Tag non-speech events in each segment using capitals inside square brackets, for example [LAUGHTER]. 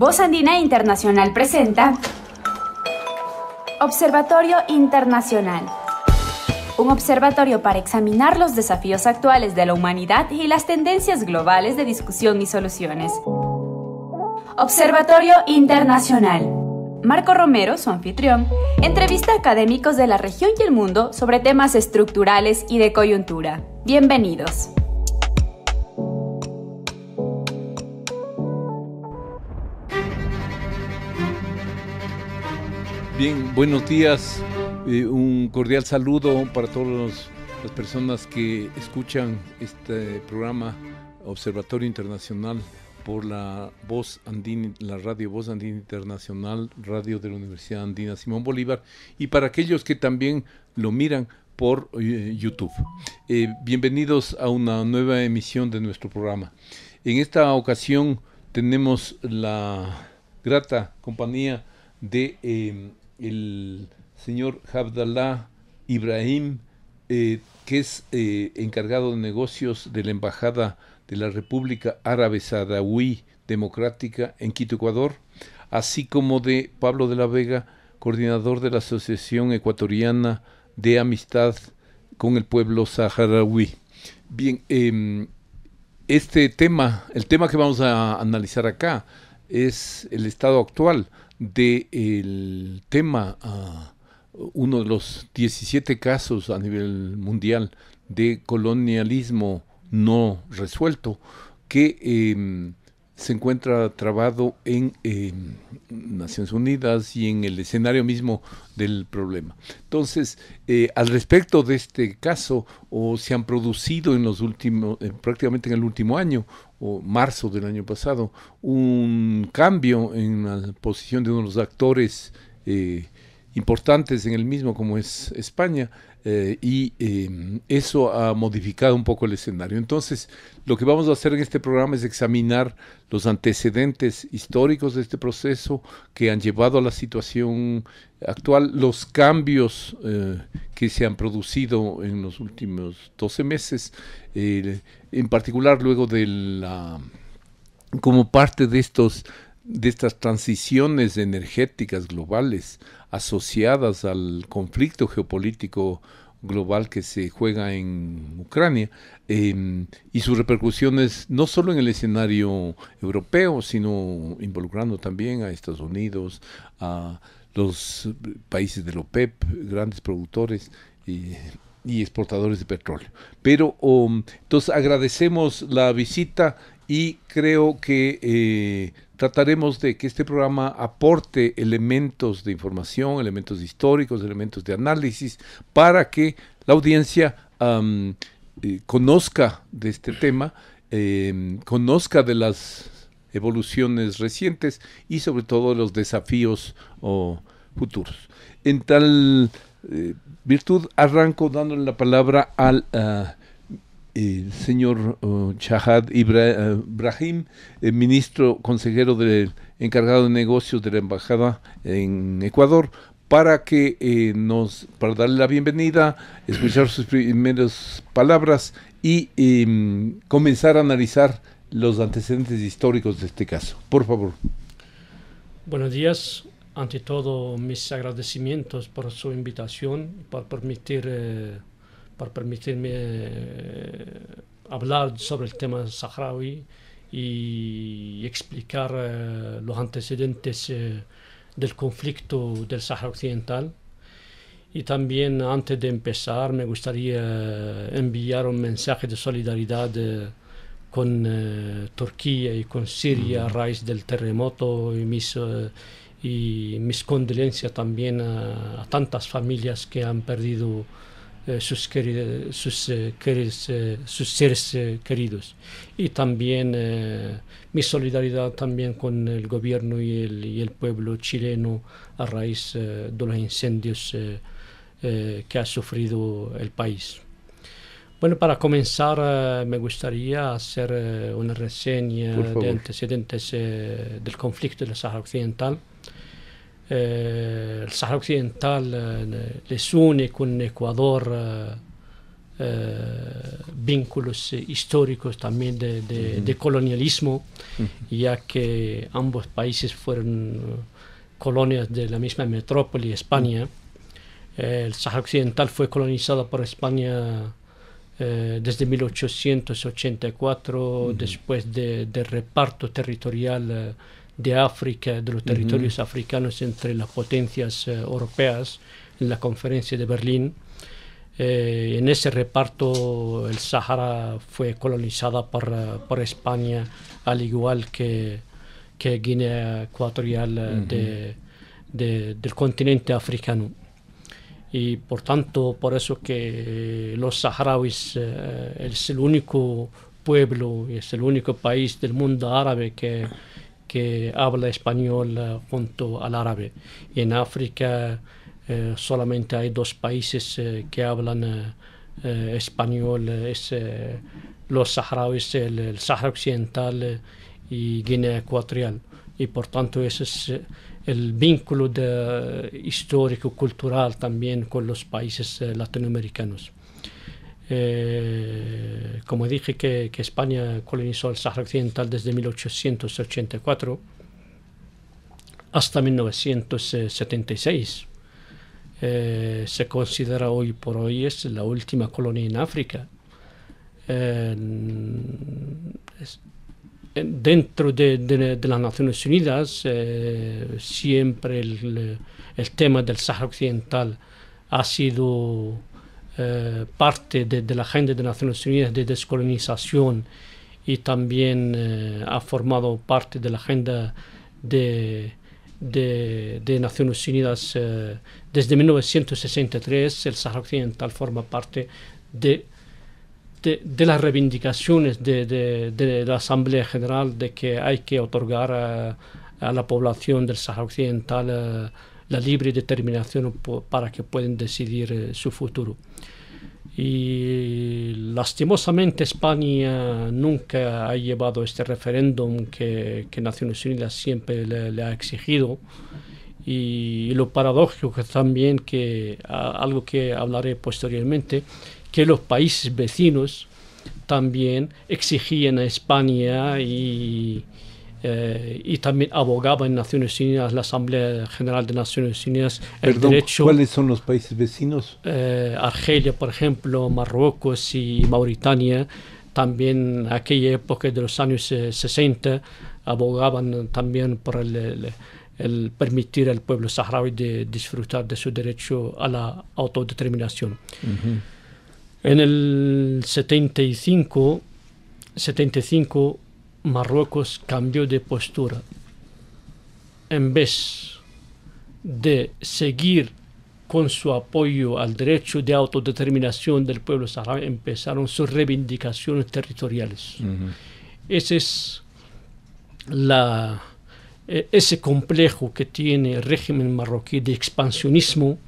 Voz Andina Internacional presenta Observatorio Internacional. Un observatorio para examinar los desafíos actuales de la humanidad y las tendencias globales de discusión y soluciones. Observatorio Internacional. Marco Romero, su anfitrión, entrevista a académicos de la región y el mundo sobre temas estructurales y de coyuntura. Bienvenidos. Bien, buenos días. Eh, un cordial saludo para todas las personas que escuchan este programa Observatorio Internacional por la voz andina, la radio Voz Andina Internacional, radio de la Universidad Andina Simón Bolívar, y para aquellos que también lo miran por eh, YouTube. Eh, bienvenidos a una nueva emisión de nuestro programa. En esta ocasión tenemos la grata compañía de em, el señor Abdallah Ibrahim, eh, que es eh, encargado de negocios de la Embajada de la República Árabe Saharaui Democrática en Quito, Ecuador, así como de Pablo de la Vega, coordinador de la Asociación Ecuatoriana de Amistad con el Pueblo Saharaui. Bien, em, este tema, el tema que vamos a analizar acá, es el estado actual del tema, uno de los 17 casos a nivel mundial de colonialismo no resuelto, que em, se encuentra trabado en eh, Naciones Unidas y en el escenario mismo del problema. Entonces, eh, al respecto de este caso, o se han producido en los últimos, eh, prácticamente en el último año, o marzo del año pasado, un cambio en la posición de unos de los actores importantes en el mismo, como es España, eh, y em, eso ha modificado un poco el escenario. Entonces, lo que vamos a hacer en este programa es examinar los antecedentes históricos de este proceso que han llevado a la situación actual, los cambios eh, que se han producido en los últimos 12 meses, eh, en particular luego de la... como parte de estos de estas transiciones energéticas globales asociadas al conflicto geopolítico global que se juega en Ucrania em, y sus repercusiones no solo en el escenario europeo, sino involucrando también a Estados Unidos, a los países de la OPEP, grandes productores y, exportadores de petróleo. Pero um, entonces agradecemos la visita y creo que eh, trataremos de que este programa aporte elementos de información, elementos históricos, elementos de análisis, para que la audiencia eh, conozca de este tema, em, conozca de las evoluciones recientes y sobre todo los desafíos o futuros. En tal eh, virtud, arranco dándole la palabra al ah, eh, señor Chahad eh, Ibrahim, eh, ministro consejero de, encargado de negocios de la Embajada en Ecuador, para que nos, para darle la bienvenida, escuchar sus primeras palabras y em, comenzar a analizar los antecedentes históricos de este caso. Por favor. Buenos días. Ante todo, mis agradecimientos por su invitación, por permitir para permitirme eh, hablar sobre el tema saharaui y explicar eh, los antecedentes eh, del conflicto del Sahara Occidental. Y también antes de empezar me gustaría enviar un mensaje de solidaridad con Turquía y con Siria a raíz del terremoto y mis, mis condolencias también a tantas familias que han perdido eh, sus, eh, eh, sus, seres queridos. Y también mi solidaridad también con el gobierno y el, pueblo chileno a raíz de los incendios que ha sufrido el país. Bueno, para comenzar me gustaría hacer una reseña de antecedentes del conflicto de la Sahara Occidental eh, el Sahara Occidental eh, les une con Ecuador eh, vínculos históricos también de, colonialismo, ya que ambos países fueron colonias de la misma metrópoli, España. el Sahara Occidental fue colonizado por España desde 1884, después del reparto territorial de África, de los territorios africanos entre las potencias eh, europeas en la conferencia de Berlín. Eh, en ese reparto el Sahara fue colonizada por, eh, España, al igual que, Guinea Ecuatorial del continente africano. Y por tanto, por eso que los saharauis es el único pueblo es el único país del mundo árabe que que habla español eh, junto al árabe. en África eh, solamente hay dos países eh, que hablan español, es los saharauis, el, el Sahara Occidental y Guinea Ecuatorial. Y por tanto ese es el vínculo histórico-cultural también con los países latinoamericanos. Eh, como dije que, España colonizó el Sahara Occidental desde 1884 hasta 1976. Eh, se considera hoy por hoy es la última colonia en África. dentro de, las Naciones Unidas eh, siempre el, tema del Sahara Occidental ha sido eh, parte de, la agenda de Naciones Unidas de descolonización y también eh, ha formado parte de la agenda de, Naciones Unidas eh, desde 1963. El Sahara Occidental forma parte de, de, las reivindicaciones de, la Asamblea General de que hay que otorgar a la población del Sahara Occidental la libre determinación para que puedan decidir eh, su futuro. Y lastimosamente España nunca ha llevado este referéndum que, Naciones Unidas siempre le, ha exigido. Y, lo paradójico también que algo que hablaré posteriormente, que los países vecinos también exigían a España y, eh, y también abogaba en Naciones Unidas, la Asamblea General de Naciones Unidas, el derecho. ¿Cuáles son los países vecinos? Eh, Argelia, por ejemplo, Marruecos y Mauritania. También en aquella época de los años 60 eh, abogaban también por el, permitir al pueblo saharaui de disfrutar de su derecho a la autodeterminación. En el 75, 75 Marruecos cambió de postura. En vez de seguir con su apoyo al derecho de autodeterminación del pueblo saharaui, empezaron sus reivindicaciones territoriales. Ese es la, e, ese complejo que tiene el régimen marroquí de expansionismo,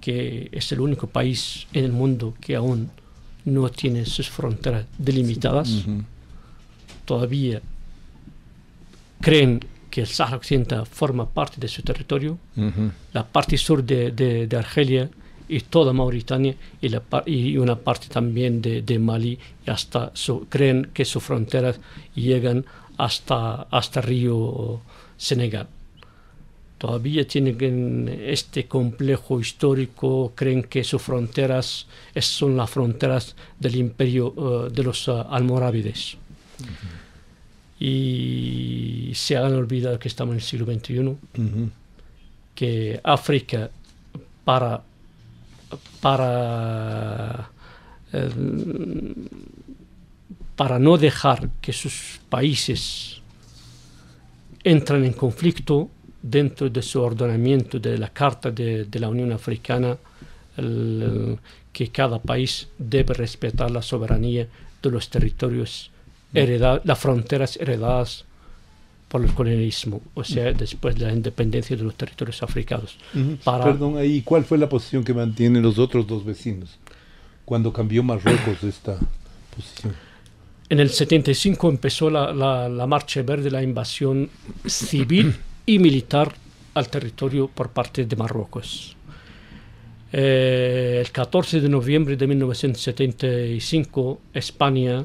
que es el único país en el mundo que aún no tiene sus fronteras delimitadas todavía creen que el Sahara Occidental forma parte de su territorio, la parte sur de, Argelia y toda Mauritania y, una parte también de, de Mali, y hasta creen que sus fronteras llegan hasta, hasta río Senegal. Todavía tienen este complejo histórico, creen que sus fronteras son las fronteras del imperio eh, de los eh, almorávides. Y se han olvidado que estamos en el siglo XXI, que África para, para, eh, para no dejar que sus países entren en conflicto dentro de su ordenamiento de la Carta de, la Unión Africana, que cada país debe respetar la soberanía de los territorios las fronteras heredadas por el colonialismo, o sea, mm. después de la independencia de los territorios africanos. para... Perdón, ahí, ¿cuál fue la posición que mantienen los otros dos vecinos cuando cambió Marruecos esta posición? En el 75 empezó la, la, la marcha verde, la invasión civil y militar al territorio por parte de Marruecos. Eh, el 14 de noviembre de 1975, España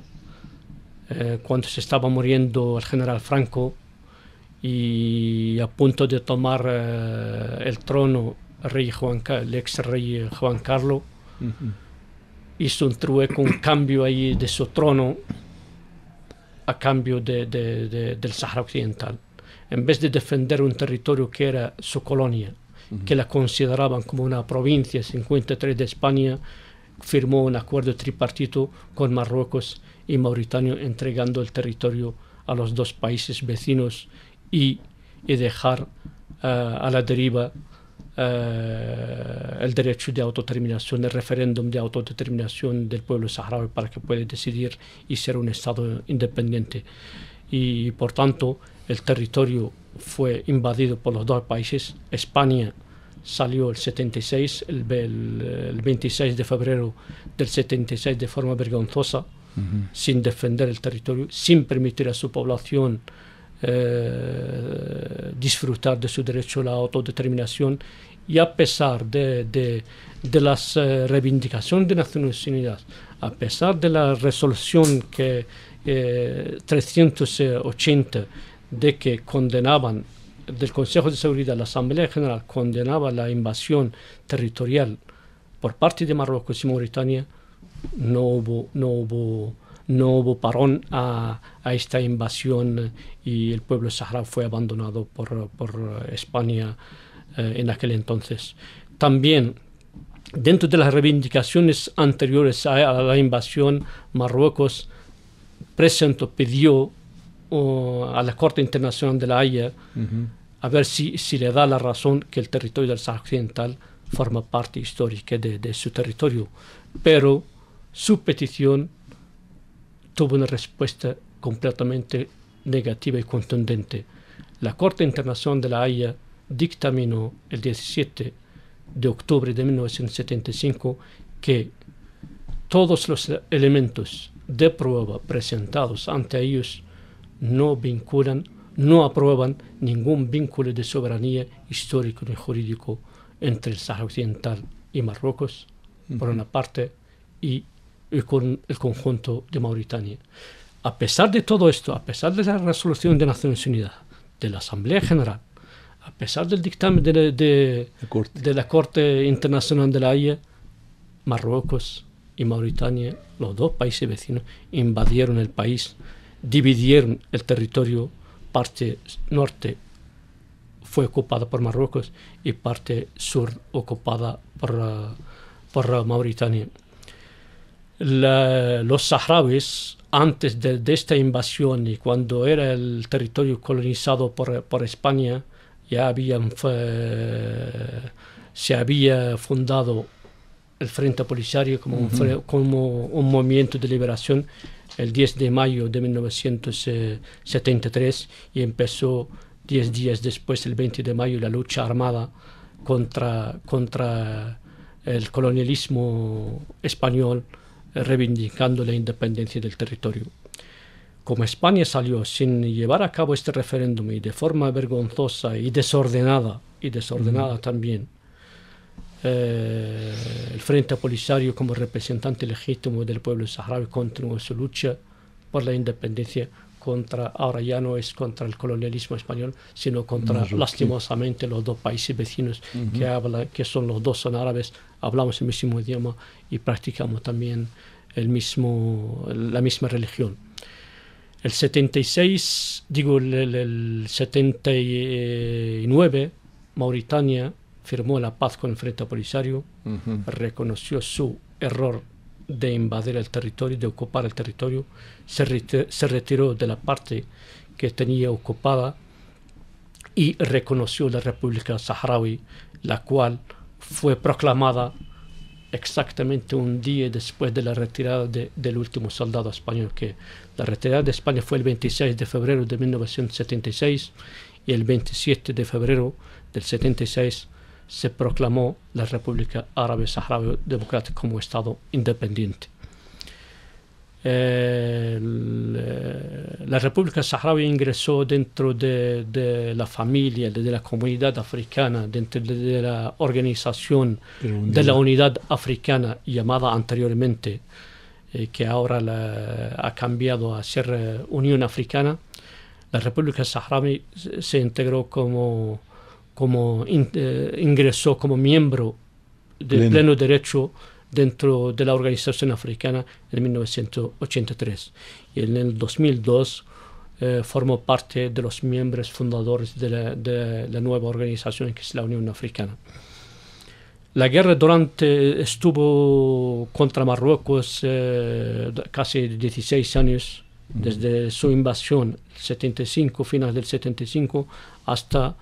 eh, cuando se estaba muriendo el general Franco y a punto de tomar eh, el trono el, rey Juan, el ex rey Juan Carlos, hizo un trueco, un cambio ahí de su trono a cambio de, del Sahara Occidental. En vez de defender un territorio que era su colonia, que la consideraban como una provincia 53 de España, firmó un acuerdo tripartito con Marruecos y Mauritania entregando el territorio a los dos países vecinos y, dejar eh, a la deriva eh, el derecho de autodeterminación, el referéndum de autodeterminación del pueblo saharaui para que pueda decidir y ser un Estado independiente. Y por tanto, el territorio fue invadido por los dos países. España salió el 76, el, 26 de febrero del 76 de forma vergonzosa, sin defender el territorio, sin permitir a su población eh, disfrutar de su derecho a la autodeterminación y a pesar de, las eh, reivindicaciones de Naciones Unidas, a pesar de la resolución que 380 eh, de que condenaban del Consejo de Seguridad, la Asamblea General condenaba la invasión territorial por parte de Marruecos y Mauritania, no hubo, no no hubo parón a, esta invasión y el pueblo saharaui fue abandonado por, España eh, en aquel entonces. También dentro de las reivindicaciones anteriores a, la invasión, Marruecos presentó, pidió a la Corte Internacional de la Haya a ver si, le da la razón que el territorio del Sahara Occidental forma parte histórica de, de su territorio. Pero su petición tuvo una respuesta completamente negativa y contundente. La Corte Internacional de la Haya dictaminó el 17 de octubre de 1975 que todos los elementos de prueba presentados ante ellos no vinculan, no aprueban ningún vínculo de soberanía histórico ni jurídico entre el Sahara Occidental y Marruecos, por una parte, y, con el conjunto de Mauritania. A pesar de todo esto, a pesar de la resolución de Naciones Unidas, de la Asamblea General, a pesar del dictamen de De la corte Internacional de la Haya, Marruecos y Mauritania, los dos países vecinos, invadieron el país dividieron el territorio, parte norte fue ocupada por Marruecos y parte sur ocupada por, eh, por Mauritania. los saharauis, antes de, esta invasión y cuando era el territorio colonizado por, España, ya habían, se había fundado el Frente Policiario como, como un movimiento de liberación el 10 de mayo de 1973 y empezó 10 días después, el 20 de mayo, la lucha armada contra, contra el colonialismo español, eh, reivindicando la independencia del territorio. Como España salió sin llevar a cabo este referéndum y de forma vergonzosa y desordenada, y desordenada también, eh, el Frente Polisario como representante legítimo del pueblo saharaui continuó su lucha por la independencia contra, ahora ya no es contra el colonialismo español, sino contra lastimosamente los dos países vecinos que hablan, que son los dos son árabes, hablamos el mismo idioma y practicamos también el mismo, la misma religión. El 76, digo el 79, Mauritania firmó la paz con el Frente Polisario, reconoció su error de invadir el territorio, de ocupar el territorio, se, retiró de la parte que tenía ocupada y reconoció la República Saharaui, la cual fue proclamada exactamente un día después de la retirada del último soldado español, que la retirada de España fue el 26 de febrero de 1976 y el 27 de febrero del 76 se proclamó la República Árabe Saharaui Democrática como Estado independiente. Eh, la República Saharaui ingresó dentro de, la familia, de, la comunidad africana, dentro de, la organización de la unidad africana llamada anteriormente, eh, que ahora la, ha cambiado a ser eh, Unión Africana. La República Saharaui se integró como como eh, ingresó como miembro del pleno. derecho dentro de la organización africana en 1983 y en el 2002 eh, formó parte de los miembros fundadores de la, nueva organización que es la Unión Africana. La guerra durante estuvo contra Marruecos eh, casi 16 años, desde su invasión 75, final del 75 hasta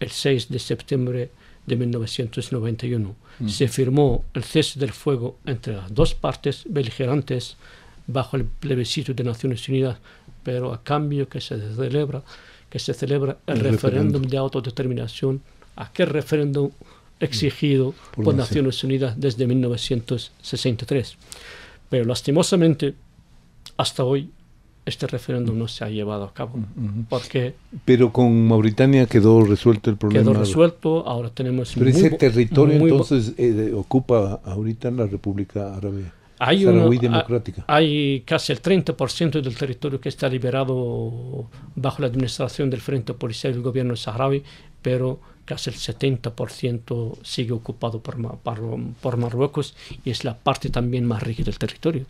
el 6 de septiembre de 1991. Mm. Se firmó el cese del fuego entre las dos partes beligerantes bajo el plebiscito de Naciones Unidas, pero a cambio que se celebra, que se celebra el, referéndum de autodeterminación, aquel referéndum exigido mm. por, por Naciones Unidas desde 1963. Pero lastimosamente, hasta hoy este referéndum no se ha llevado a cabo. Porque Pero con Mauritania quedó resuelto el problema. Quedó resuelto, ahora tenemos... Pero ese territorio entonces eh, ocupa ahorita la República Árabe. Hay, ah, democrática. hay casi el 30% del territorio que está liberado bajo la administración del Frente Policial del gobierno saharaui, pero casi el 70% sigue ocupado por, por, Marruecos y es la parte también más rica del territorio.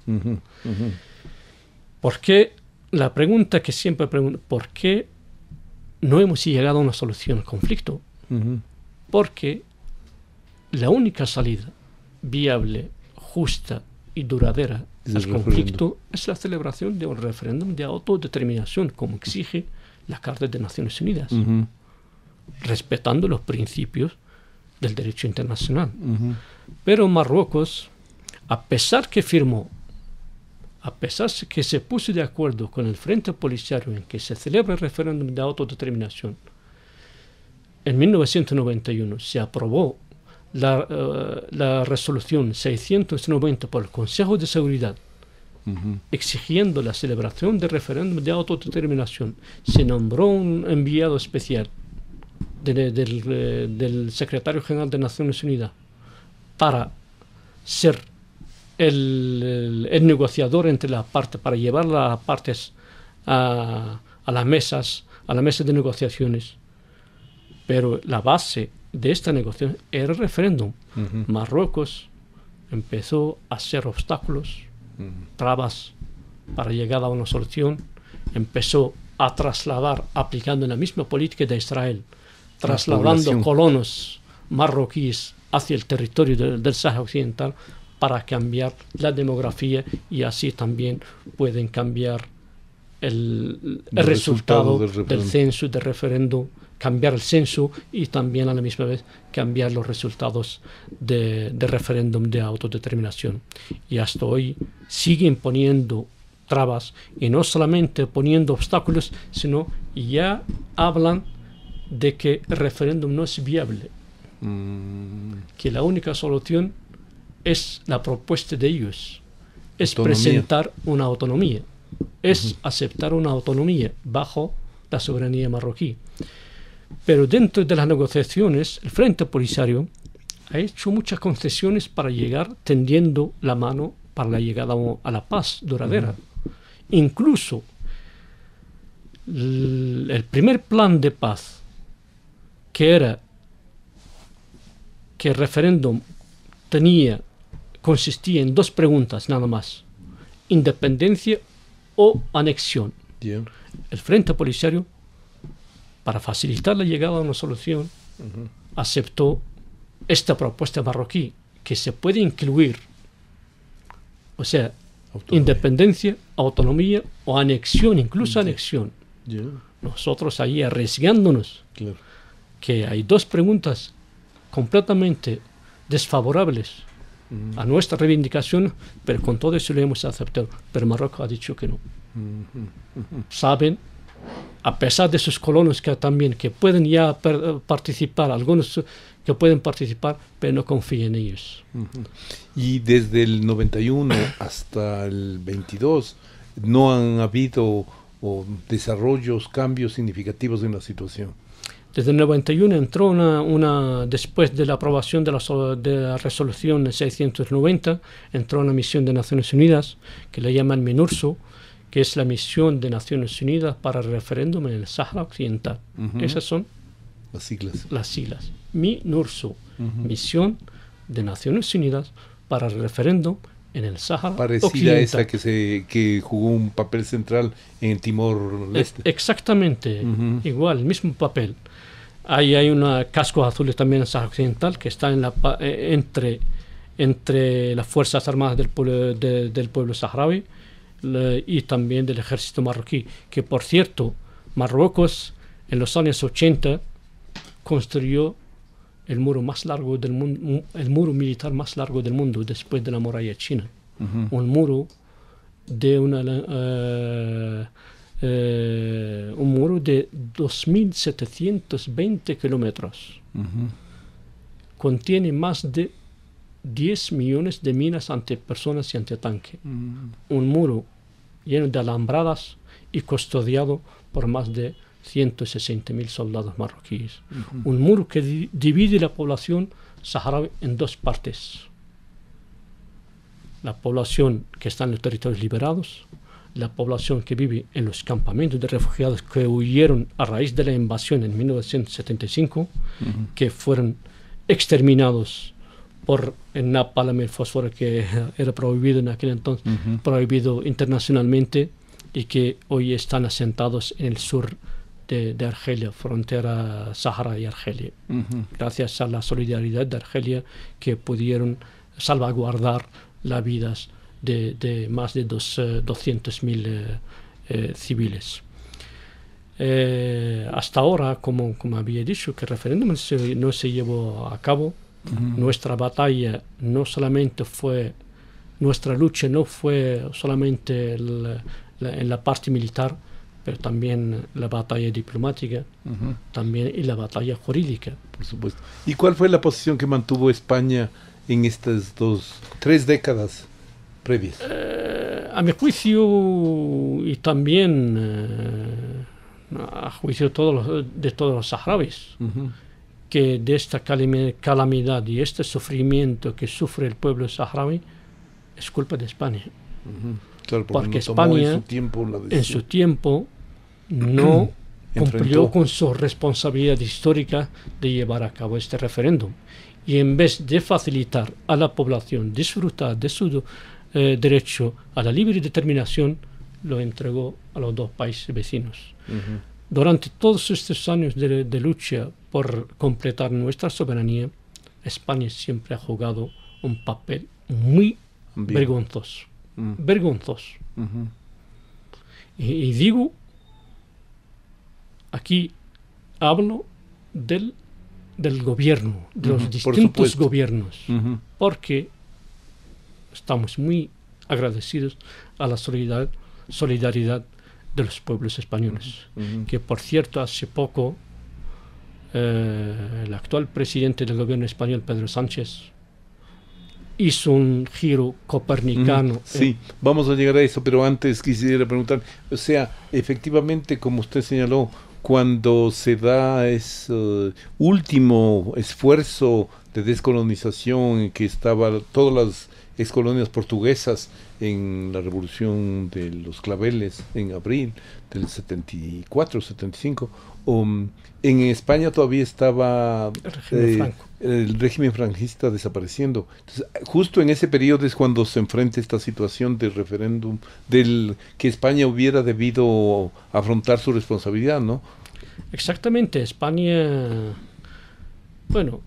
¿Por qué la pregunta que siempre pregunto, ¿por qué no hemos llegado a una solución al conflicto? Porque la única salida viable, justa y duradera al conflicto es la celebración de un referéndum de autodeterminación, como exige la Carta de Naciones Unidas, respetando los principios del derecho internacional. Pero Marruecos, a pesar que firmó a pesar de que se puso de acuerdo con el Frente Policiario en que se celebra el referéndum de autodeterminación, en 1991 se aprobó la, eh, resolución 690 por el Consejo de Seguridad exigiendo la celebración del referéndum de autodeterminación. Se nombró un enviado especial eh, del, secretario general de Naciones Unidas para ser el, negociador entre las partes, para llevar las partes a, las mesas, a las mesas de negociaciones. Pero la base de esta negociación era el referéndum. Marruecos empezó a hacer obstáculos, trabas para llegar a una solución, empezó a trasladar, aplicando la misma política de Israel, trasladando colonos marroquíes hacia el territorio del Sahara Occidental, para cambiar la demografía y así también pueden cambiar el, resultado, del, censo, del referendo, cambiar el censo y también a la misma vez cambiar los resultados del de referéndum de autodeterminación. Y hasta hoy siguen poniendo trabas y no solamente poniendo obstáculos, sino ya hablan de que el referéndum no es viable, mm. que la única solución es la propuesta de ellos, es presentar una autonomía, es aceptar una autonomía bajo la soberanía marroquí. Pero dentro de las negociaciones, el Frente Polisario ha hecho muchas concesiones para llegar tendiendo la mano para la llegada a la paz duradera. Incluso el primer plan de paz, que era que el referéndum tenía consistía en dos preguntas nada más. Independencia o anexión. El Frente Policiario, para facilitar la llegada a una solución, aceptó esta propuesta marroquí, que se puede incluir, o sea, independencia, autonomía o anexión, incluso anexión. Nosotros ahí arriesgándonos, que hay dos preguntas completamente desfavorables a nuestra reivindicación, pero con todo eso lo hemos aceptado. Pero Marruecos ha dicho que no. Saben, a pesar de sus colonos que también que pueden ya participar, algunos que pueden participar, pero no confían en ellos. Y desde el 91 hasta el 22 no han habido desarrollos, cambios significativos en la situación. Desde el 91 entró una, una después de la aprobación de la, de la, resolución 690, entró una misión de Naciones Unidas que le llaman MINURSO, que es la misión de Naciones Unidas para el referéndum en el Sahara Occidental. Esas son las siglas. Las siglas. MINURSO, misión de Naciones Unidas para el referéndum en el Sahara Parecida Occidental. a esa que, se, que jugó un papel central en Timor-Leste. E, exactamente, igual, el mismo papel. Ahí hay una cascos azules también en Sahara Occidental que está en la, eh, entre, entre las Fuerzas Armadas del pueblo, del pueblo saharaui y también del ejército marroquí. Que por cierto, Marruecos en los años 80 construyó el muro más largo del mundo, el muro militar más largo del mundo después de la muralla china. Un muro de una... Eh, eh, un muro de 2.720 kilómetros. Contiene más de 10 millones de minas ante y ante Un muro lleno de alambradas y custodiado por más de 160.000 soldados marroquíes. Un muro que divide la población saharaui en dos partes. La población que está en los territorios liberados la población que vive en los campamentos de refugiados que huyeron a raíz de la invasión en 1975, que fueron exterminados por el napalm, el fósforo que [LAUGHS] era prohibido en aquel entonces, prohibido internacionalmente y que hoy están asentados en el sur de, Argelia, frontera Sahara y Argelia, gracias a la solidaridad de Argelia que pudieron salvaguardar las vidas de, de más de 200.000 eh, eh, eh, civiles. hasta ahora, como, había dicho, que el referéndum no se llevó a cabo. Nuestra batalla no solamente fue, nuestra lucha no fue solamente en la parte militar, pero también la batalla diplomática, también y la batalla jurídica. Por supuesto. ¿Y cuál fue la posición que mantuvo España en estas dos, tres décadas? Eh, a mi juicio y también eh, a juicio todos de todos los saharauis, que de esta calamidad y este sufrimiento que sufre el pueblo saharaui es culpa de España. porque, España tiempo, en su tiempo [CLEARS THROAT] no cumplió con su responsabilidad histórica de llevar a cabo este referéndum. Y en vez de facilitar a la población disfrutar de su eh, derecho a la libre determinación lo entregó a los dos países vecinos. Durante todos estos años de, lucha por completar nuestra soberanía, España siempre ha jugado un papel muy vergonzoso. Mm. Vergonzoso. y, digo, aquí hablo del del gobierno, de los distintos gobiernos, porque estamos muy agradecidos a la solidaridad, solidaridad de los pueblos españoles, que por cierto hace poco eh, el actual presidente del gobierno español, Pedro Sánchez, hizo un giro copernicano. Sí, vamos a llegar a eso, pero antes quisiera preguntar, o sea, efectivamente, como usted señaló, cuando se da ese último esfuerzo de descolonización en que estaban todas las ex colonias portuguesas en la revolución de los claveles en abril del 74, 75. Um, en España todavía estaba el régimen, eh, franquista desapareciendo. justo en ese periodo es cuando se enfrenta esta situación de referéndum, del que España hubiera debido afrontar su responsabilidad, ¿no? Exactamente, España bueno,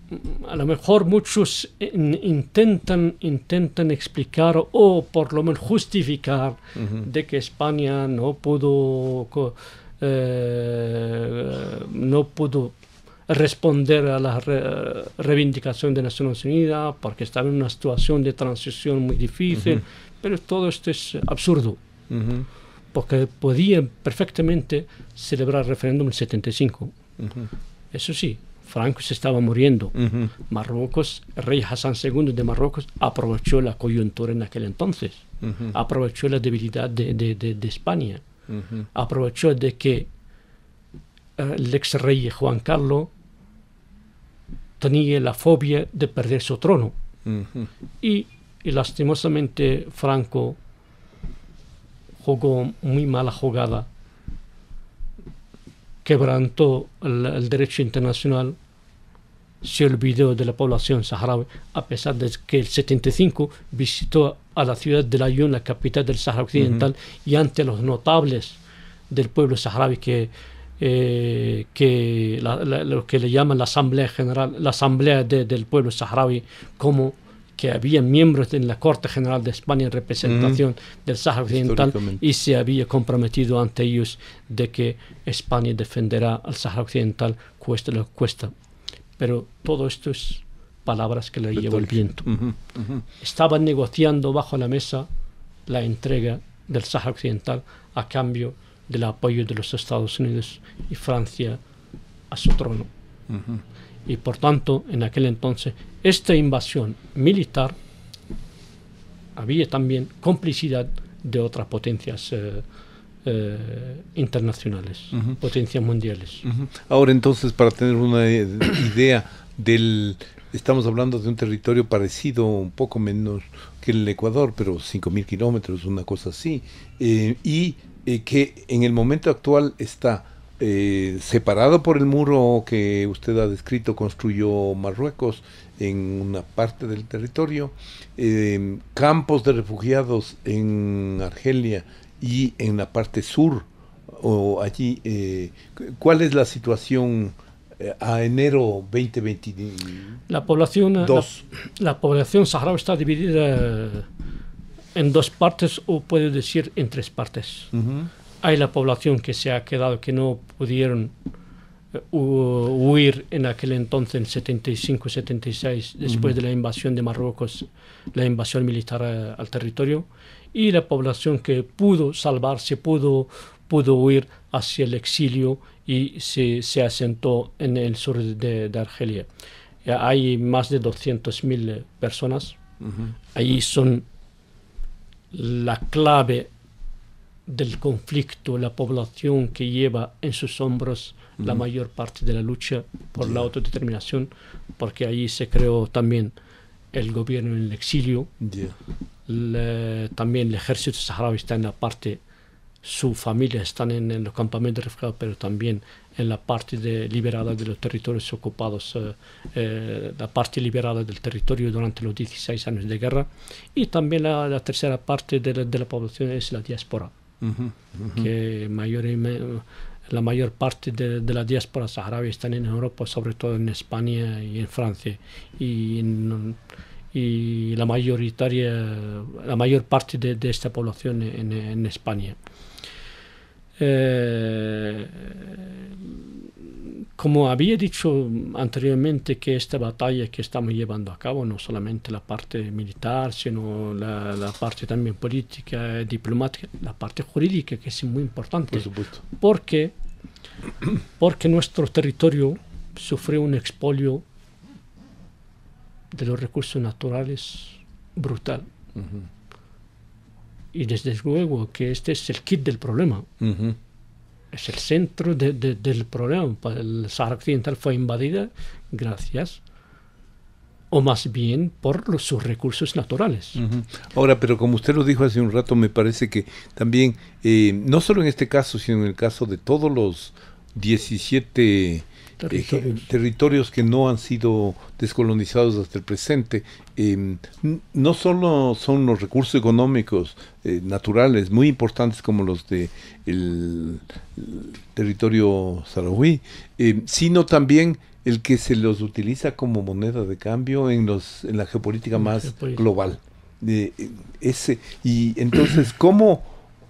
a lo mejor muchos intentan, intentan explicar o por lo menos justificar de que España no pudo, eh, no pudo responder a la reivindicación de Naciones Unidas porque estaba en una situación de transición muy difícil, pero todo esto es absurdo. Porque podían perfectamente celebrar el referéndum en 75. Eso sí, Franco se estaba muriendo. Marruecos, rey Hassan II de Marruecos aprovechó la coyuntura en aquel entonces, aprovechó la debilidad de, España, aprovechó de que eh, el ex rey Juan Carlos tenía la fobia de perder su trono. Y, y, lastimosamente Franco jugó muy mala jugada quebrantó el, derecho internacional, se olvidó de la población saharaui, a pesar de que el 75 visitó a la ciudad de Layún, la capital del Sahara Occidental, y ante los notables del pueblo saharaui que, eh, que lo que le llaman la Asamblea General, la Asamblea del pueblo saharaui, como que había miembros en la Corte General de España en representación del Sahara Occidental y se había comprometido ante ellos de que España defenderá al Sahara Occidental cuesta lo que cuesta. Pero todo esto es palabras que le llevó el viento. Estaban negociando bajo la mesa la entrega del Sahara Occidental a cambio del apoyo de los Estados Unidos y Francia a su trono y por tanto en aquel entonces esta invasión militar había también complicidad de otras potencias eh, eh, internacionales, potencias mundiales. Ahora entonces, para tener una idea del... Estamos hablando de un territorio parecido, un poco menos que el Ecuador, pero 5.000 kilómetros, una cosa así, eh, y que en el momento actual está eh, separado por el muro que usted ha descrito, construyó Marruecos en una parte del territorio, em, campos de refugiados en Argelia y en la parte sur, o allí, eh, ¿cuál es la situación eh, a enero 2022? La población, la, población saharaui está dividida en dos partes, o puede decir en tres partes hay la población que se ha quedado, que no pudieron eh, huir en aquel entonces, en 75, 76, después de la invasión de Marruecos, la invasión militar al territorio, y la población que pudo salvarse, pudo, pudo huir hacia el exilio y se, asentó en el sur de, Argelia. Hay más de 200.000 personas. Ahí son la clave del conflicto, la población que lleva en sus hombros la mayor parte de la lucha por la autodeterminación, porque ahí se creó también el gobierno en el exilio, también el ejército saharaui está en la parte, su familia están en, los campamentos refugiados, pero también en la parte liberada de los territorios ocupados, eh, eh, la parte liberada del territorio durante los 16 años de guerra, y también la, tercera parte de la población es la diáspora que la mayor parte de, la diáspora saharaui están en Europa, sobre todo en España y en Francia. Y, la, mayoritaria, la mayor parte de, esta población en, en España. Eh, como había dicho anteriormente, que esta batalla que estamos llevando a cabo, no solamente la parte militar, sino la, parte también política, diplomática, la parte jurídica, que es muy importante. Por supuesto. Porque, porque nuestro territorio sufrió un expolio de los recursos naturales brutal. Y desde luego que este es el kit del problema es el centro del problema. El Sahara Occidental fue invadida gracias o más bien por los, sus recursos naturales. Ahora, pero como usted lo dijo hace un rato, me parece que también, eh, no solo en este caso, sino en el caso de todos los 17 territorios. que no han sido descolonizados hasta el presente. Em, no solo son los recursos económicos eh, naturales muy importantes como los de el, territorio sarauí, em, sino también el que se los utiliza como moneda de cambio en en la geopolítica más global. ese y entonces cómo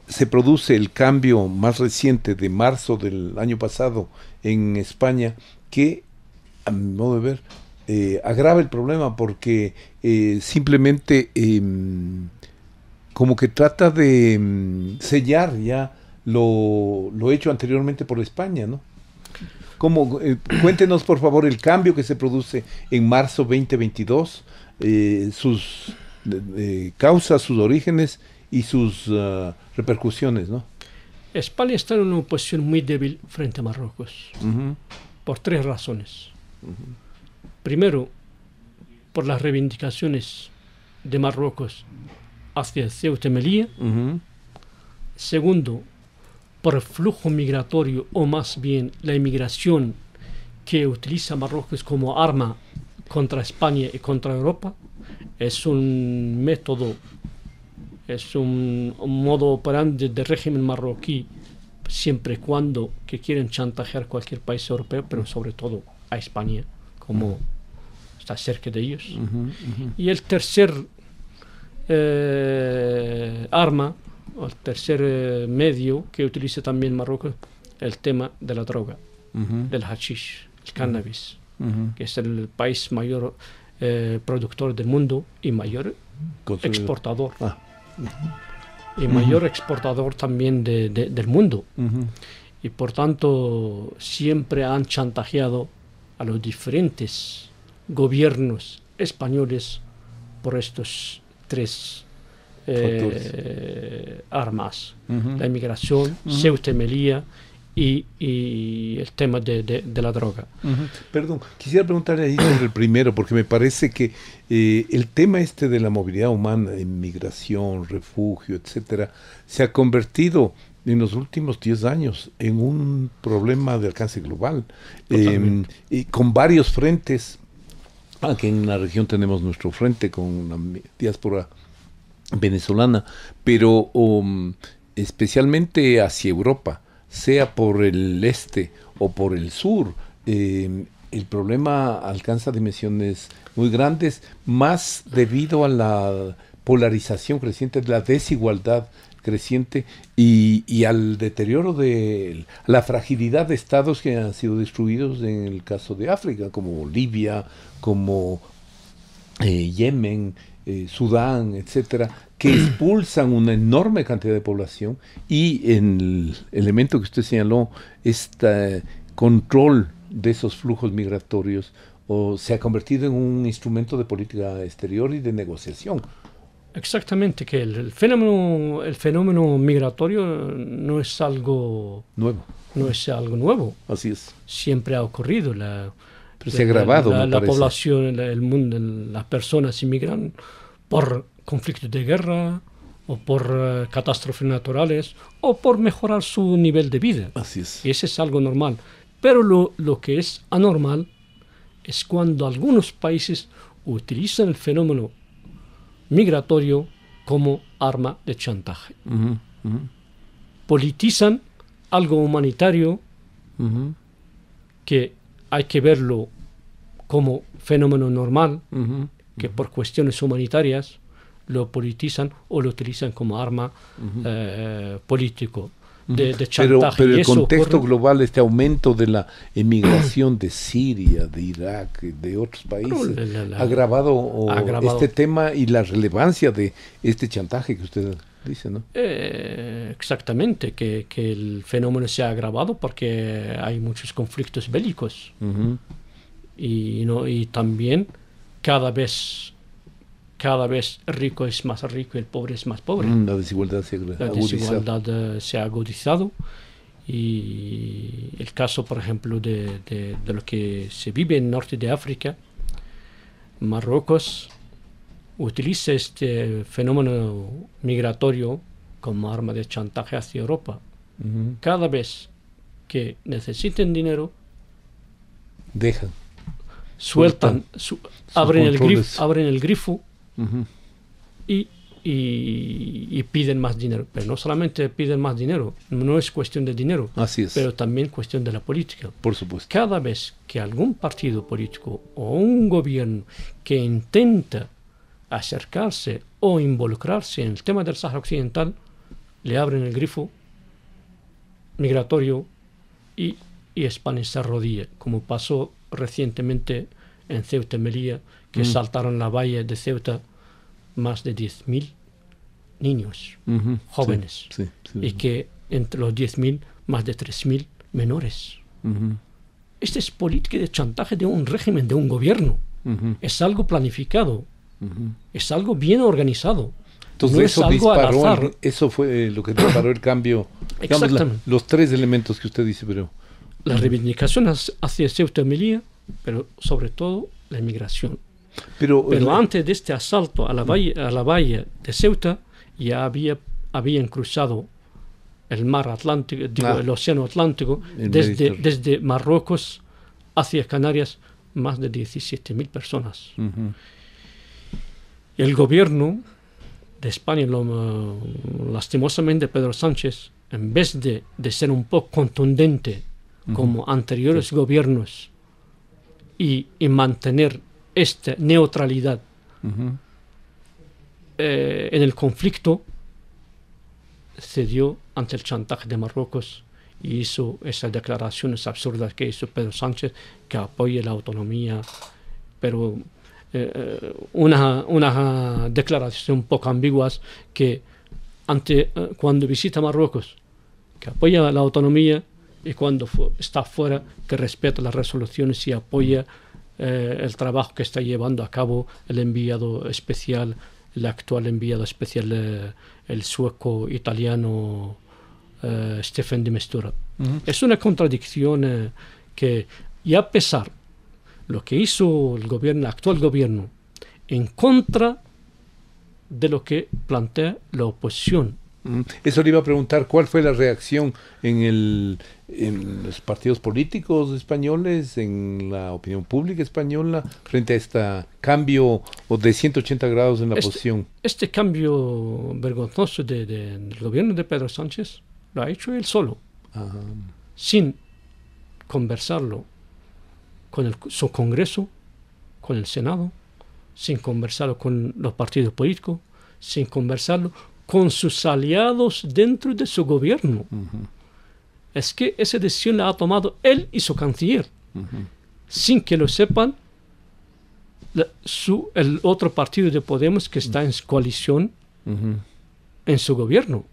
se produce el cambio más reciente de marzo del año pasado en España que, a mi modo de ver, eh, agrava el problema porque eh, simplemente em, como que trata de em, sellar ya lo, hecho anteriormente por España, ¿no? Como, eh, cuéntenos por favor el cambio que se produce en marzo 2022, sus causas, sus orígenes y sus ah, repercusiones, ¿no? España está en una posición muy débil frente a Marruecos, por tres razones. Primero, por las reivindicaciones de Marruecos hacia Ceuta y Melilla. Segundo, por el flujo migratorio, o más bien la inmigración que utiliza Marruecos como arma contra España y contra Europa. Es un método es un, modo operante de régimen marroquí, siempre y cuando que quieren chantajear cualquier país europeo, pero sobre todo a España, como está cerca de ellos. Y el tercer eh, arma, o el tercer eh, medio que utiliza también Marruecos, el tema de la droga, el del hashish, el cannabis, que es el país mayor eh, productor del mundo y mayor exportador. Ah y mayor exportador también del mundo. Y por tanto, siempre han chantajeado a los diferentes gobiernos españoles por estos tres eh, armas. La inmigración, uh y, el tema de, la droga. Perdón, quisiera preguntarle ahí sobre el primero, porque me parece que eh, el tema este de la movilidad humana, inmigración, refugio, etcétera, se ha convertido en los últimos 10 años en un problema de alcance global, em, y con varios frentes. Aquí en la región tenemos nuestro frente con la diáspora venezolana, pero um, especialmente hacia Europa sea por el este o por el sur, em, el problema alcanza dimensiones muy grandes, más debido a la polarización creciente, la desigualdad creciente y, al deterioro de la fragilidad de estados que han sido destruidos en el caso de África, como Libia, como eh, Yemen eh, Sudán, etcétera, que [CLEARS THROAT] expulsan una enorme cantidad de población y el elemento que usted señaló, este control de esos flujos migratorios o se ha convertido en un instrumento de política exterior y de negociación. Exactamente, que el, fenómeno, el fenómeno migratorio no es algo nuevo. No es algo nuevo. Así es. Siempre ha ocurrido. La, se ha grabado La, la población, el mundo, las personas inmigran por conflictos de guerra o por eh, catástrofes naturales o por mejorar su nivel de vida. Así es. Y ese es algo normal. Pero lo, que es anormal es cuando algunos países utilizan el fenómeno migratorio como arma de chantaje. Politizan algo humanitario que hay que verlo como fenómeno normal que por cuestiones humanitarias lo politizan o lo utilizan como arma eh, político. De, chantaje. Pero, el contexto global, este aumento de la emigración de Siria, de Irak, de otros países, ha agravado, este tema y la relevancia de este chantaje que usted dice, ¿no? Eh, exactamente, que, el fenómeno se ha agravado porque hay muchos conflictos bélicos. y, no, y también cada vez cada vez rico es más rico y el pobre es más pobre. Mm, la desigualdad eh, se, ha agudizado y el caso, por ejemplo, de, de, lo que se vive en el norte de África, Marruecos utiliza este fenómeno migratorio como arma de chantaje hacia Europa. Cada vez que necesiten dinero, dejan sueltan, abren, el grifo, abren el grifo y, y, piden más dinero. Pero no solamente piden más dinero, no es cuestión de dinero, pero también cuestión de la política. Por supuesto. Cada vez que algún partido político o un gobierno que intenta acercarse o involucrarse en el tema del Sahara Occidental, le abren el grifo migratorio y, y España se arrodilla, como pasó recientemente en Ceuta y Melilla, que mm. saltaron la valla de Ceuta más de 10.000 niños jóvenes y que entre los 10.000 más de 3.000 menores. Este Esta es política de chantaje de un régimen, de un gobierno. Es algo planificado, es algo bien organizado. Entonces no eso, es algo eso fue eh, lo que disparó el cambio. [CLEARS THROAT] los tres elementos que usted dice, pero la reivindicación hacia Ceuta y Melilla, pero sobre todo la inmigración. Pero, eh, antes de este asalto a la, mm. valle, a la de Ceuta, ya había, habían cruzado el mar Atlántico, digo, ah. el océano Atlántico, desde, desde Marruecos hacia Canarias, más de 17.000 personas. El gobierno de España, lastimosamente Pedro Sánchez, en vez de, de ser un poco contundente como anteriores gobiernos y, mantener esta neutralidad eh, en el conflicto se dio ante el chantaje de Marruecos y hizo esas declaraciones absurdas que hizo Pedro Sánchez que apoya la autonomía, pero eh, unas una declaración un poco ambiguas que ante, eh, cuando visita Marruecos que apoya la autonomía y cuando está fuera que respeta las resoluciones y apoya eh, el trabajo que está llevando a cabo el enviado especial, el actual enviado especial, eh, el sueco italiano Stephen Stefan de Mestura. Es una contradicción eh, que, y a pesar lo que hizo el gobierno, el actual gobierno, en contra de lo que plantea la oposición Mm. Eso le iba a preguntar, ¿cuál fue la reacción en, el, en los partidos políticos españoles, en la opinión pública española, frente a este cambio de 180 grados en la este posición? Este cambio vergonzoso del gobierno de Pedro Sánchez lo ha hecho él solo, sin conversarlo con su Congreso, con el Senado, sin conversarlo con los partidos políticos, sin conversarlo con sus aliados dentro de su gobierno. Es que esa decisión la ha tomado él y su canciller, sin que lo sepan el otro partido de Podemos que está en coalición en su gobierno.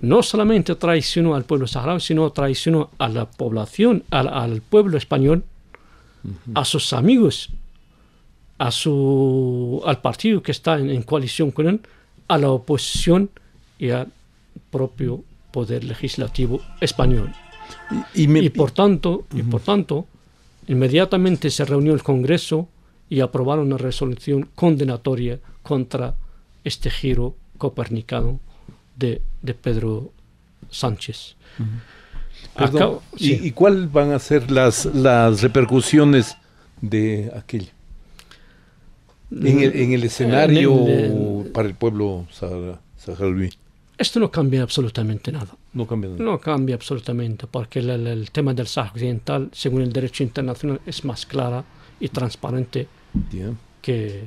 No solamente traicionó al pueblo saharaui, sino traicionó a la población, al, pueblo español, a sus amigos, a su, al partido que está en coalición con él a la oposición y al propio poder legislativo español. Y, por tanto, por tanto, inmediatamente se reunió el Congreso y aprobaron una resolución condenatoria contra este giro copernicano de, Pedro Sánchez. ¿y, cuáles van a ser las, las repercusiones de aquello? En el, escenario eh, para el pueblo saharaui. Esto no cambia absolutamente nada. No cambia No cambia absolutamente, porque el, tema del Sahara Occidental, según el derecho internacional, es más clara y transparente que,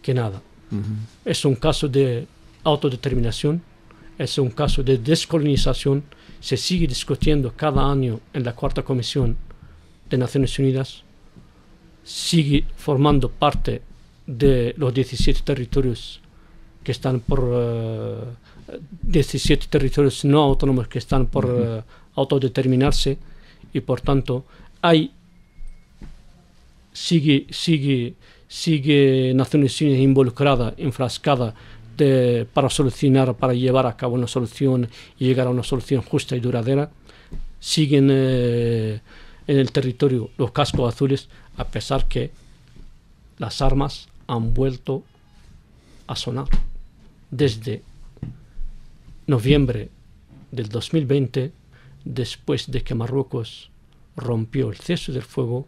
que, nada. Es un caso de autodeterminación, es un caso de descolonización. Se sigue discutiendo cada año en la Cuarta Comisión de Naciones Unidas. Sigue formando parte de los 17 territorios que están por... 17 eh, territorios no autónomos que están por eh, autodeterminarse y por tanto hay sigue sigue sigue Naciones Unidas involucrada enfrascada de, para solucionar para llevar a cabo una solución y llegar a una solución justa y duradera siguen eh, en el territorio los cascos azules a pesar que las armas han vuelto a sonar desde noviembre del 2020, después de que Marruecos rompió el cese del fuego,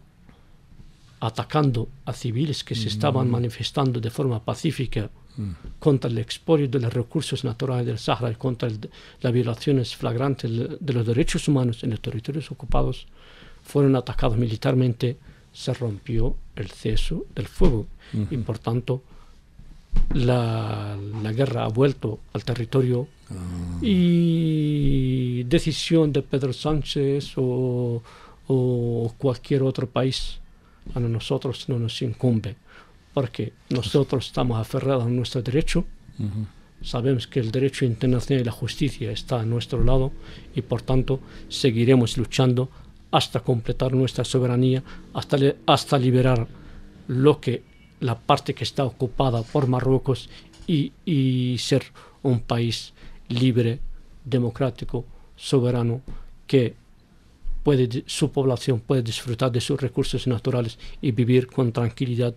atacando a civiles que se estaban mm. manifestando de forma pacífica mm. contra el expolio de los recursos naturales del Sahara y contra las violaciones flagrantes de los derechos humanos en los territorios ocupados, fueron atacados militarmente, se rompió el ceso del fuego. Y por tanto, la, guerra ha vuelto al territorio ah. y decisión de Pedro Sánchez o, cualquier otro país a nosotros no nos incumbe, porque nosotros estamos aferrados a nuestro derecho, sabemos que el derecho internacional y la justicia está a nuestro lado y por tanto seguiremos luchando hasta completar nuestra soberanía, hasta, hasta liberar lo que la parte que está ocupada por Marruecos y, ser un país libre, democrático, soberano, que puede, su población puede disfrutar de sus recursos naturales y vivir con tranquilidad.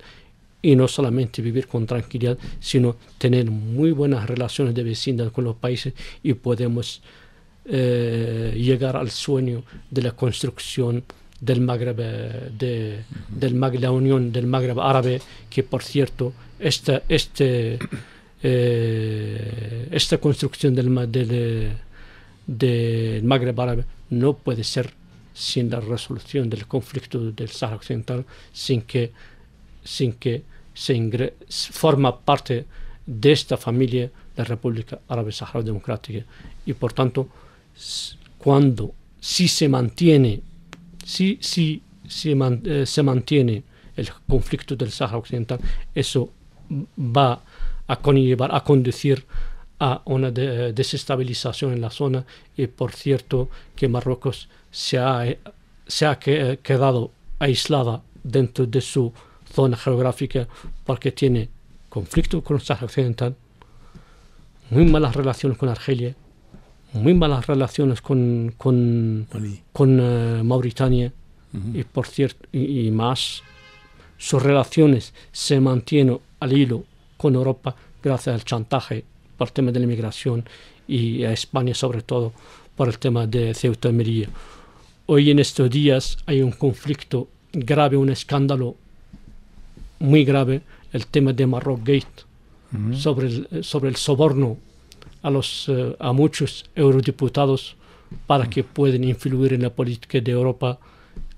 Y no solamente vivir con tranquilidad, sino tener muy buenas relaciones de vecindad con los países y podemos eh, llegar al sueño de la construcción del Magreb, eh, de, la unión del Magreb árabe, que por cierto, esta, este, eh, esta construcción del, Magreb árabe no puede ser sin la resolución del conflicto del Sahara Occidental, sin que, sin que se forma parte de esta familia de la República Árabe Sahara Democrática. Y por tanto, cuando si se mantiene, si, si, eh, se mantiene el conflicto del Sahara Occidental, eso va a conllevar, a conducir a una eh, desestabilización en la zona y por cierto que Marruecos se ha, eh, se ha quedado aislada dentro de su zona geográfica porque tiene conflicto con el Sahara Occidental, muy malas relaciones con Argelia, muy malas relaciones con, con, eh, Mauritania y, por cierto, y, más sus relaciones se mantienen al hilo con Europa gracias al chantaje por el tema de la inmigración y a España sobre todo por el tema de Ceuta y Melilla. Hoy en estos días hay un conflicto grave, un escándalo muy grave, el tema de Marrock Gate, sobre, sobre el soborno a, los, eh, a muchos eurodiputados para que puedan influir en la política de Europa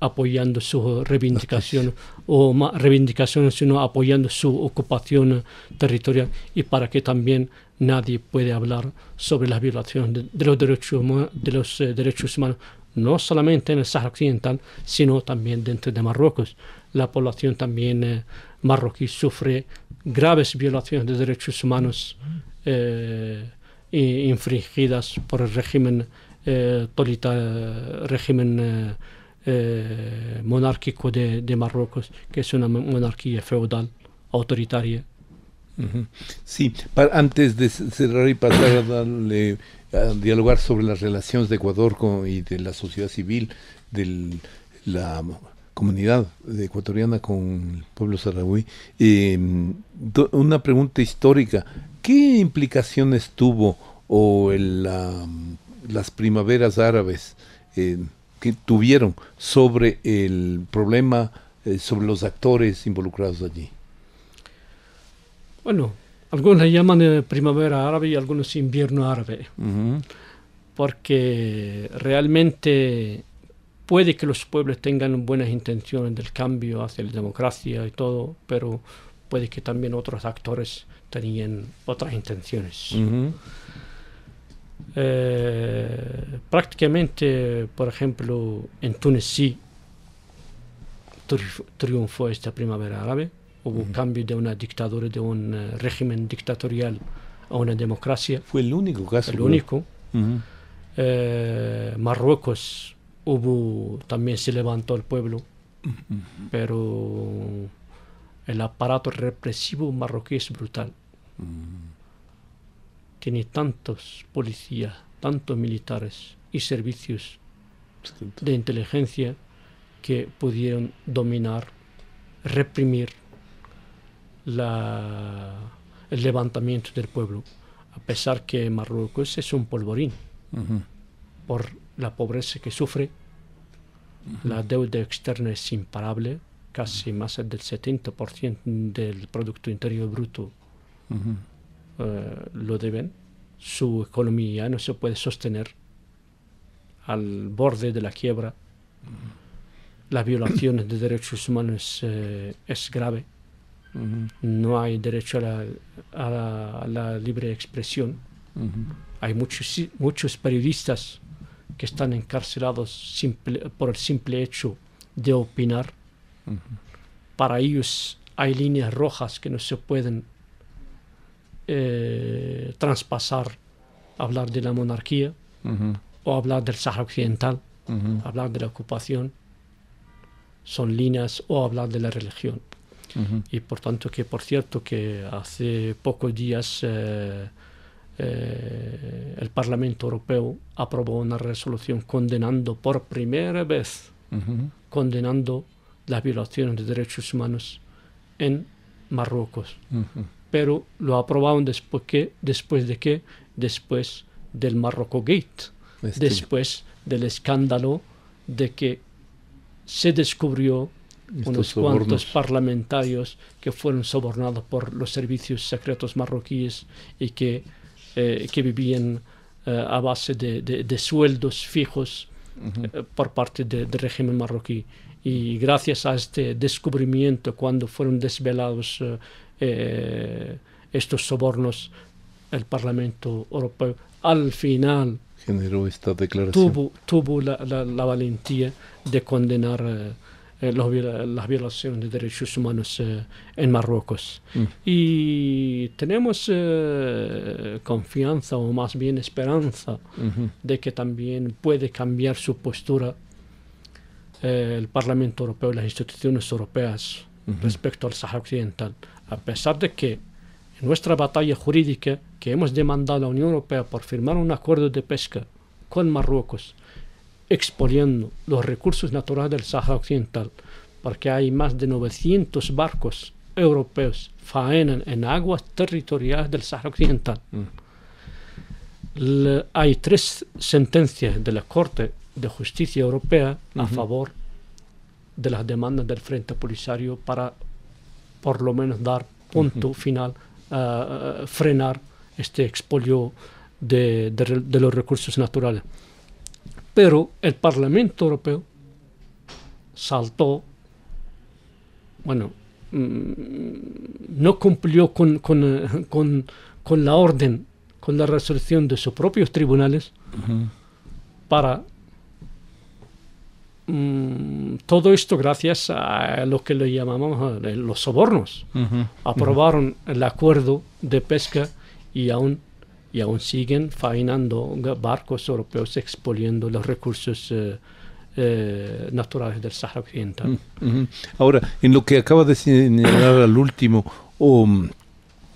apoyando su reivindicación o más reivindicaciones, sino apoyando su ocupación territorial y para que también nadie puede hablar sobre las violaciones de, los derechos humanos, de los eh, derechos humanos no solamente en el Sahara Occidental, sino también dentro de Marruecos. La población también eh, marroquí sufre graves violaciones de derechos humanos mm. eh, infringidas por el régimen eh, régimen eh, eh, monárquico de, Marruecos, que es una monarquía feudal autoritaria. Sí, para, antes de cerrar y pasar a, dialogar sobre las relaciones de Ecuador con, y de la sociedad civil, de la comunidad ecuatoriana con el pueblo saharaui, em, una pregunta histórica. ¿Qué implicaciones tuvo o las primaveras árabes eh, que tuvieron sobre el problema, eh, sobre los actores involucrados allí? Bueno, algunos le llaman eh, primavera árabe y algunos invierno árabe, porque realmente puede que los pueblos tengan buenas intenciones del cambio hacia la democracia y todo, pero puede que también otros actores tenían otras intenciones. Eh, prácticamente, por ejemplo, en Túnez sí triunfó esta primavera árabe. Hubo un cambio de una dictadura, de un eh, régimen dictatorial a una democracia. Fue el único caso. El único. Eh, Marruecos hubo, también se levantó el pueblo, pero el aparato represivo marroquí es brutal. Mm. Tiene tantos policías, tantos militares y servicios de inteligencia que pudieron dominar, reprimir el levantamiento del pueblo, a pesar que Marruecos es un polvorín por la pobreza que sufre, la deuda externa es imparable, casi más del 70% del Producto Interior Bruto eh, lo deben, su economía no se puede sostener al borde de la quiebra. Las violaciones de derechos humanos eh, es grave. No hay derecho a la, libre expresión. Hay muchos, periodistas que están encarcelados por el simple hecho de opinar para ellos hay líneas rojas que no se pueden eh, traspasar, hablar de la monarquía o hablar del Sahara Occidental, hablar de la ocupación, son líneas o hablar de la religión. Y por tanto que, por cierto, que hace pocos días eh, eh, el Parlamento Europeo aprobó una resolución condenando por primera vez, condenando las violaciones de derechos humanos en Marruecos. Pero lo aprobaron después, después de que, después del Marroco Gate, este. después del escándalo de que se descubrió unos cuantos parlamentarios que fueron sobornados por los servicios secretos marroquíes y que, eh, que vivían eh, a base de sueldos fijos eh, por parte del régimen marroquí. Y gracias a este descubrimiento, cuando fueron desvelados eh, eh, estos sobornos, el Parlamento Europeo al final generó esta declaración. Tuvo, la valentía de condenar eh, los, las violaciones de derechos humanos eh, en Marruecos. Mm. Y tenemos eh, confianza o más bien esperanza de que también puede cambiar su postura el Parlamento Europeo y las instituciones europeas respecto al Sahara Occidental, a pesar de que en nuestra batalla jurídica que hemos demandado a la Unión Europea por firmar un acuerdo de pesca con Marruecos exponiendo los recursos naturales del Sahara Occidental, porque hay más de 900 barcos europeos faenan en aguas territoriales del Sahara Occidental. Mm. hay tres sentencias de la Corte de Justicia Europea a favor de las demandas del Frente Polisario para por lo menos dar punto final, a eh, eh, frenar este expolio de los recursos naturales. Pero el Parlamento Europeo saltó, bueno, mm, no cumplió eh, con, la orden, con la resolución de sus propios tribunales para mm, todo esto gracias a lo que le llamamos eh, los sobornos. Aprobaron el acuerdo de pesca y aún y aún siguen faenando barcos europeos exponiendo los recursos eh, eh, naturales del Sahara Occidental. Mm, Ahora, en lo que acaba de señalar al último, um,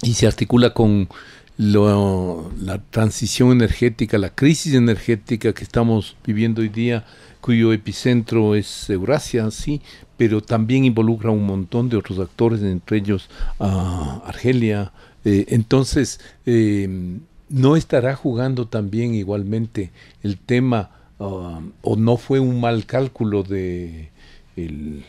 y se articula con la transición energética, la crisis energética que estamos viviendo hoy día, cuyo epicentro es Eurasia, sí, pero también involucra un montón de otros actores, entre ellos ah, Argelia. Eh, entonces, eh, ¿No estará jugando también igualmente el tema um, o no fue un mal cálculo de el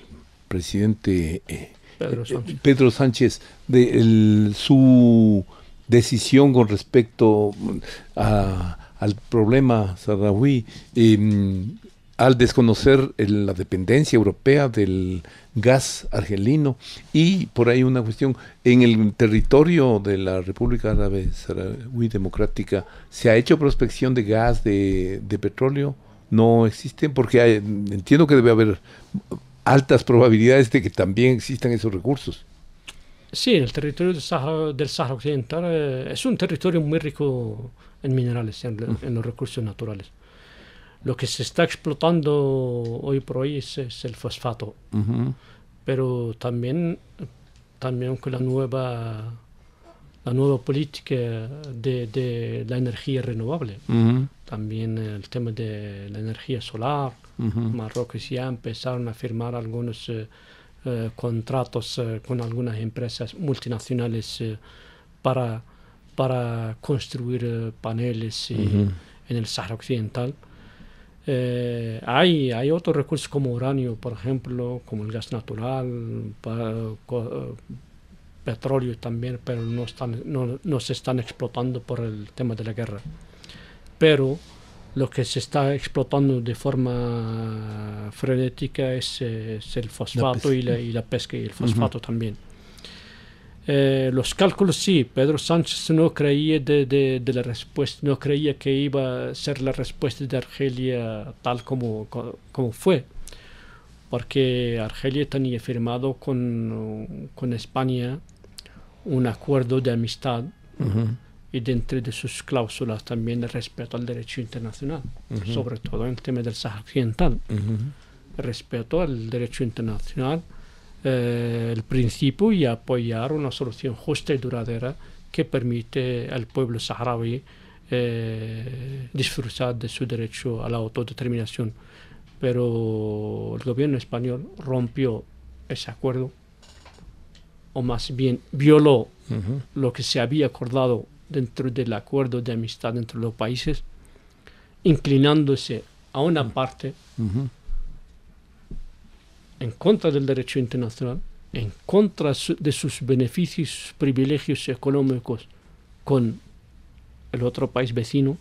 presidente eh, eh, Pedro, Sánchez. de el, su decisión con respecto mm, a, al problema Sardawi, em, al desconocer eh, la dependencia europea del gas argelino y por ahí una cuestión, en el territorio de la República Árabe Saharaui Democrática, ¿se ha hecho prospección de gas, de, petróleo? No existe, porque entiendo que debe haber altas probabilidades de que también existan esos recursos. Sí, el territorio del Sahara, del Occidental eh, es un territorio muy rico en minerales, en mm. los recursos naturales. Lo que se está explotando hoy por hoy es, el fosfato, pero también, también con la nueva la nueva política de, la energía renovable. También el tema de la energía solar. Uh Marruecos ya empezaron a firmar algunos eh, eh, contratos eh, con algunas empresas multinacionales para, construir paneles en el Sahara Occidental. Eh, hay, hay otros recursos como uranio, por ejemplo, como el gas natural, petróleo también, pero no, están, no, se están explotando por el tema de la guerra. Pero lo que se está explotando de forma frenética es, eh, el fosfato y, la, pesca y el fosfato también. Eh, los cálculos sí, Pedro Sánchez no creía de, la respuesta, no creía que iba a ser la respuesta de Argelia tal como, fue, porque Argelia tenía firmado con, España un acuerdo de amistad y dentro de sus cláusulas también el respeto al derecho internacional, sobre todo en el tema del Sahara Occidental, respeto al derecho internacional eh, el principio y apoyar una solución justa y duradera que permite al pueblo saharaui eh, disfrutar de su derecho a la autodeterminación. Pero el gobierno español rompió ese acuerdo, o más bien violó lo que se había acordado dentro del acuerdo de amistad entre los países, inclinándose a una parte en contra del derecho internacional, en contra de sus beneficios, privilegios económicos con el otro país vecino,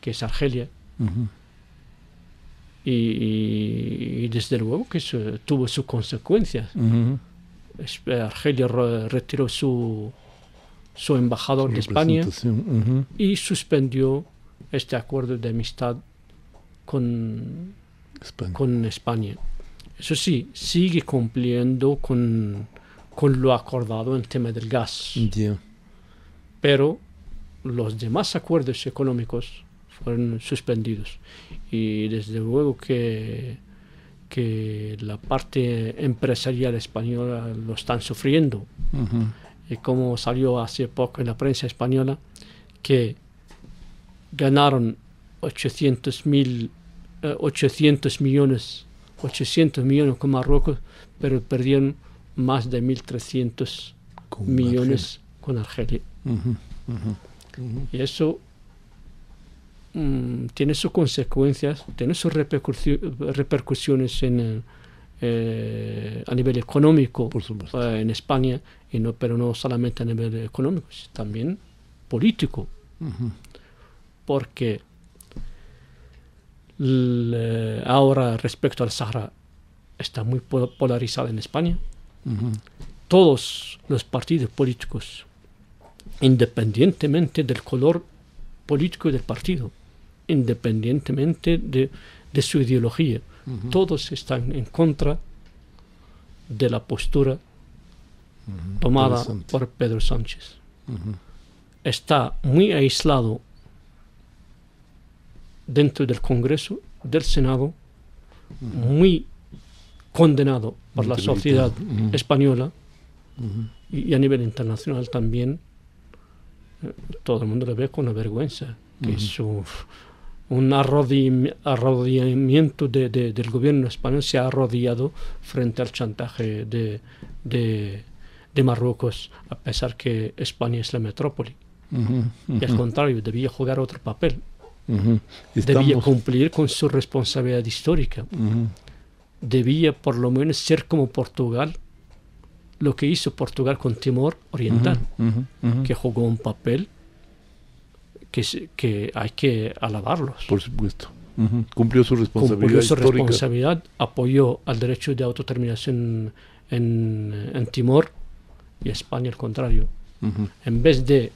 que es Argelia. y, desde luego que tuvo sus consecuencias. Eh, Argelia retiró su, embajador de España y suspendió este acuerdo de amistad con Con España. Eso sí, sigue cumpliendo con, lo acordado en el tema del gas. Pero los demás acuerdos económicos fueron suspendidos. Y desde luego que, que la parte empresarial española lo están sufriendo. Y como salió hace poco en la prensa española, que ganaron 800, mil, 800 eh, millones 800 millones con Marruecos, pero perdieron más de 1.300 millones con Argelia. Y eso mm, tiene sus consecuencias, tiene sus repercusiones en, eh, eh, a nivel económico eh, en España, pero no solamente a nivel económico, también político. Porque eh, ahora respecto al Sahara está muy polarizada en España. Todos los partidos políticos, independientemente del color político del partido, independientemente de, su ideología, todos están en contra de la postura tomada por Pedro Sánchez. Está muy aislado dentro del Congreso, del Senado, muy condenado por la sociedad española y, a nivel internacional también. Eh, todo el mundo le ve con vergüenza, que es un arrodillamiento del gobierno español se ha arrodillado frente al chantaje de, de Marruecos, a pesar que España es la metrópoli. Y al contrario, debía jugar otro papel. Debía cumplir con su responsabilidad histórica. Debía por lo menos ser como Portugal, lo que hizo Portugal con Timor Oriental, que jugó un papel que, hay que alabarlos. Por supuesto. Cumplió su responsabilidad. responsabilidad, apoyó al derecho de autodeterminación en, en Timor y España al contrario. En vez de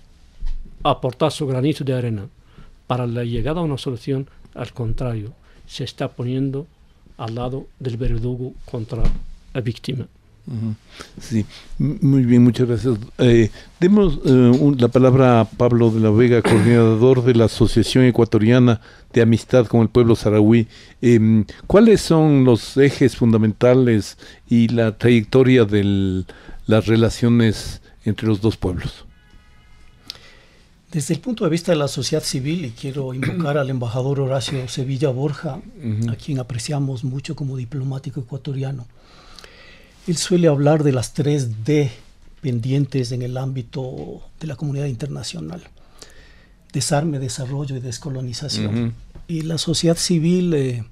aportar su granito de arena para la llegada a una solución, al contrario, se está poniendo al lado del verdugo contra la víctima. Sí, muy bien, muchas gracias. Eh, demos eh, la palabra a Pablo de la Vega, coordinador de la Asociación Ecuatoriana de Amistad con el Pueblo Saharaui. Em, ¿Cuáles son los ejes fundamentales y la trayectoria de las relaciones entre los dos pueblos? Desde el punto de vista de la sociedad civil, y quiero invocar al embajador Horacio Sevilla Borja, a quien apreciamos mucho como diplomático ecuatoriano, él suele hablar de las tres d pendientes en el ámbito de la comunidad internacional. Desarme, desarrollo y descolonización. Y la sociedad civil eh,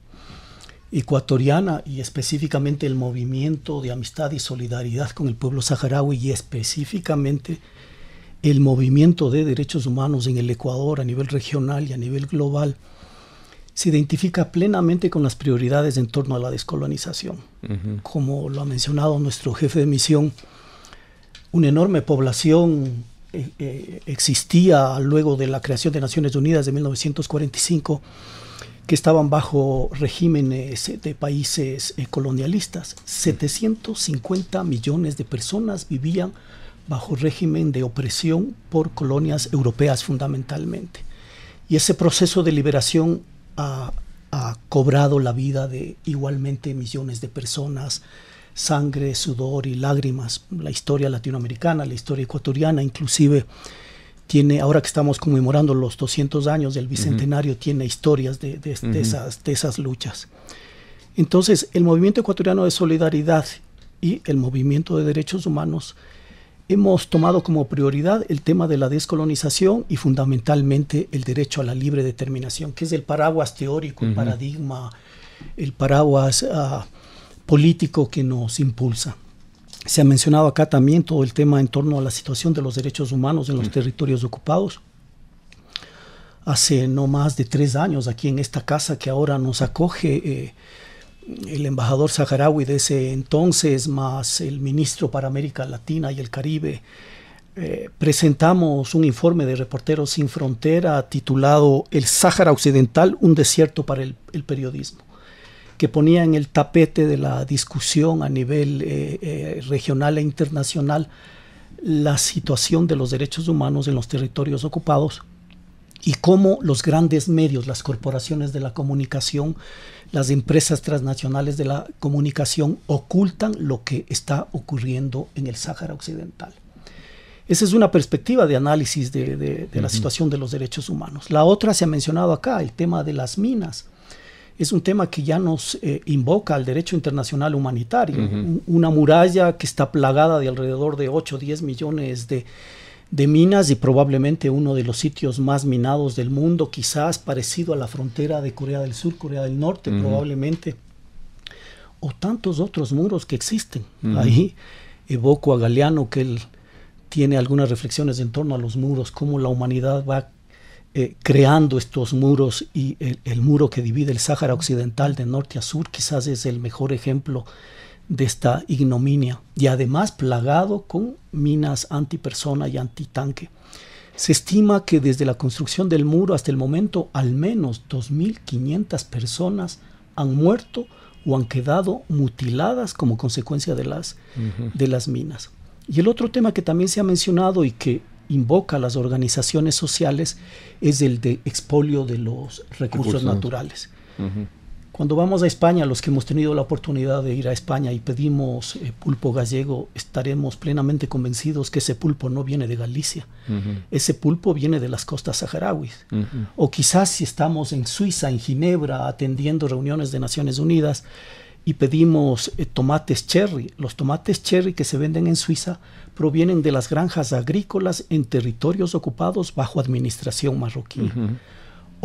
ecuatoriana y específicamente el movimiento de amistad y solidaridad con el pueblo saharaui y específicamente el movimiento de derechos humanos en el Ecuador a nivel regional y a nivel global se identifica plenamente con las prioridades en torno a la descolonización. Como lo ha mencionado nuestro jefe de misión, una enorme población eh, eh, existía luego de la creación de Naciones Unidas de 1945 que estaban bajo regímenes de países eh, colonialistas. 750 millones de personas vivían bajo régimen de opresión por colonias europeas fundamentalmente. Y ese proceso de liberación ha, cobrado la vida de igualmente millones de personas, sangre, sudor y lágrimas. La historia latinoamericana, la historia ecuatoriana, inclusive tiene, ahora que estamos conmemorando los 200 años del Bicentenario, tiene historias de, esas, de esas luchas. Entonces, el movimiento ecuatoriano de solidaridad y el movimiento de derechos humanos Hemos tomado como prioridad el tema de la descolonización y fundamentalmente el derecho a la libre determinación, que es el paraguas teórico, el paradigma, el paraguas ah, político que nos impulsa. Se ha mencionado acá también todo el tema en torno a la situación de los derechos humanos en los territorios ocupados. Hace no más de tres años aquí en esta casa que ahora nos acoge, eh, el embajador saharaui de ese entonces, más el ministro para América Latina y el Caribe, eh, presentamos un informe de Reporteros Sin Frontera titulado El Sáhara Occidental, un desierto para el, periodismo, que ponía en el tapete de la discusión a nivel eh, eh, regional e internacional la situación de los derechos humanos en los territorios ocupados y cómo los grandes medios, las corporaciones de la comunicación, las empresas transnacionales de la comunicación ocultan lo que está ocurriendo en el Sáhara Occidental. Esa es una perspectiva de análisis de, la situación de los derechos humanos. La otra se ha mencionado acá, el tema de las minas. Es un tema que ya nos eh, invoca al derecho internacional humanitario. Una muralla que está plagada de alrededor de 8 o 10 millones de, de minas y probablemente uno de los sitios más minados del mundo, quizás parecido a la frontera de Corea del Sur, Corea del Norte, probablemente, o tantos otros muros que existen. Ahí evoco a Galeano que él tiene algunas reflexiones en torno a los muros, cómo la humanidad va eh, creando estos muros y el, muro que divide el Sáhara Occidental de norte a sur quizás es el mejor ejemplo de esta ignominia y además plagado con minas antipersona y antitanque. Se estima que desde la construcción del muro hasta el momento al menos 2.500 personas han muerto o han quedado mutiladas como consecuencia de las, de las minas. Y el otro tema que también se ha mencionado y que invoca a las organizaciones sociales es el de expolio de los recursos, naturales. Cuando vamos a España, los que hemos tenido la oportunidad de ir a España y pedimos eh, pulpo gallego, estaremos plenamente convencidos que ese pulpo no viene de Galicia. Ese pulpo viene de las costas saharauis. O quizás si estamos en Suiza, en Ginebra, atendiendo reuniones de Naciones Unidas y pedimos eh, tomates cherry. Los tomates cherry que se venden en Suiza provienen de las granjas agrícolas en territorios ocupados bajo administración marroquí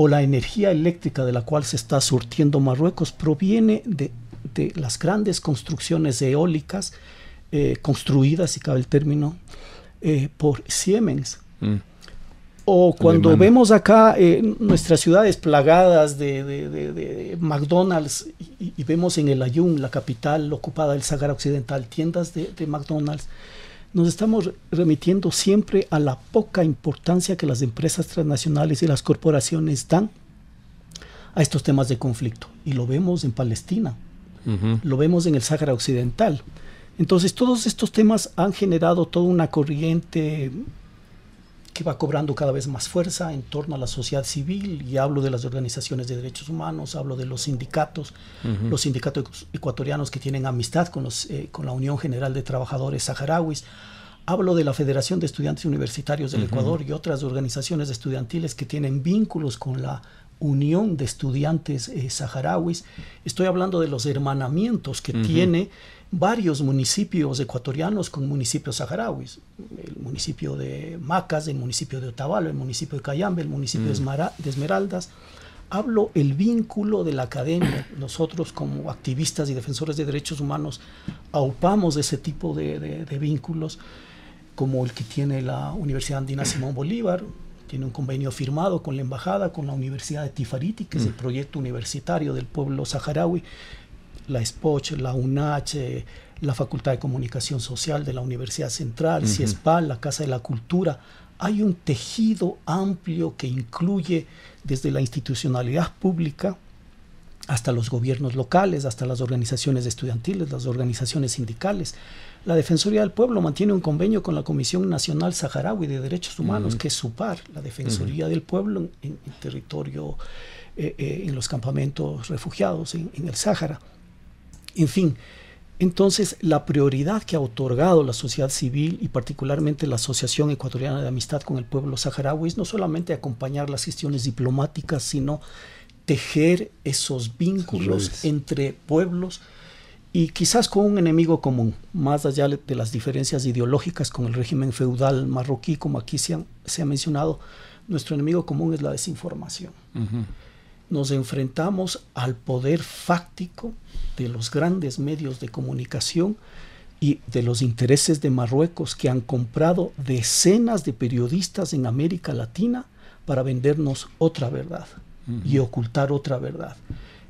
o la energía eléctrica de la cual se está surtiendo Marruecos proviene de, las grandes construcciones eólicas eh, construidas, si cabe el término, eh, por Siemens. Mm. O cuando vemos acá eh, nuestras ciudades plagadas de, McDonald's y, y, vemos en el Ayun, la capital ocupada del Sahara Occidental, tiendas de, McDonald's, nos estamos remitiendo siempre a la poca importancia que las empresas transnacionales y las corporaciones dan a estos temas de conflicto. Y lo vemos en Palestina, lo vemos en el Sáhara Occidental. Entonces todos estos temas han generado toda una corriente va cobrando cada vez más fuerza en torno a la sociedad civil, y hablo de las organizaciones de derechos humanos, hablo de los sindicatos, los sindicatos ecuatorianos que tienen amistad con, los, eh, con la Unión General de Trabajadores Saharauis, hablo de la Federación de Estudiantes Universitarios del Ecuador y otras organizaciones estudiantiles que tienen vínculos con la Unión de Estudiantes eh, Saharauis, estoy hablando de los hermanamientos que tiene varios municipios ecuatorianos con municipios saharauis, el municipio de Macas, el municipio de Otavalo, el municipio de Cayambe, el municipio de mm. Esmeraldas. Hablo el vínculo de la academia. Nosotros como activistas y defensores de derechos humanos aupamos ese tipo de, vínculos como el que tiene la Universidad Andina Simón Bolívar, tiene un convenio firmado con la embajada, con la Universidad de Tifariti, que es el mm. proyecto universitario del pueblo saharaui, la SPOCH, la UNH, la Facultad de Comunicación Social de la Universidad Central, CIESPAL, la Casa de la Cultura. Hay un tejido amplio que incluye desde la institucionalidad pública hasta los gobiernos locales, hasta las organizaciones estudiantiles, las organizaciones sindicales. La Defensoría del Pueblo mantiene un convenio con la Comisión Nacional Saharaui de Derechos Humanos, que es su par, la Defensoría del Pueblo en, territorio, eh, eh, en los campamentos refugiados en, en el Sáhara. En fin, entonces la prioridad que ha otorgado la sociedad civil y particularmente la Asociación Ecuatoriana de Amistad con el Pueblo Saharaui es no solamente acompañar las gestiones diplomáticas, sino tejer esos vínculos entre pueblos y quizás con un enemigo común, más allá de las diferencias ideológicas con el régimen feudal marroquí, como aquí se, ha mencionado, nuestro enemigo común es la desinformación nos enfrentamos al poder fáctico de los grandes medios de comunicación y de los intereses de Marruecos que han comprado decenas de periodistas en América Latina para vendernos otra verdad y ocultar otra verdad.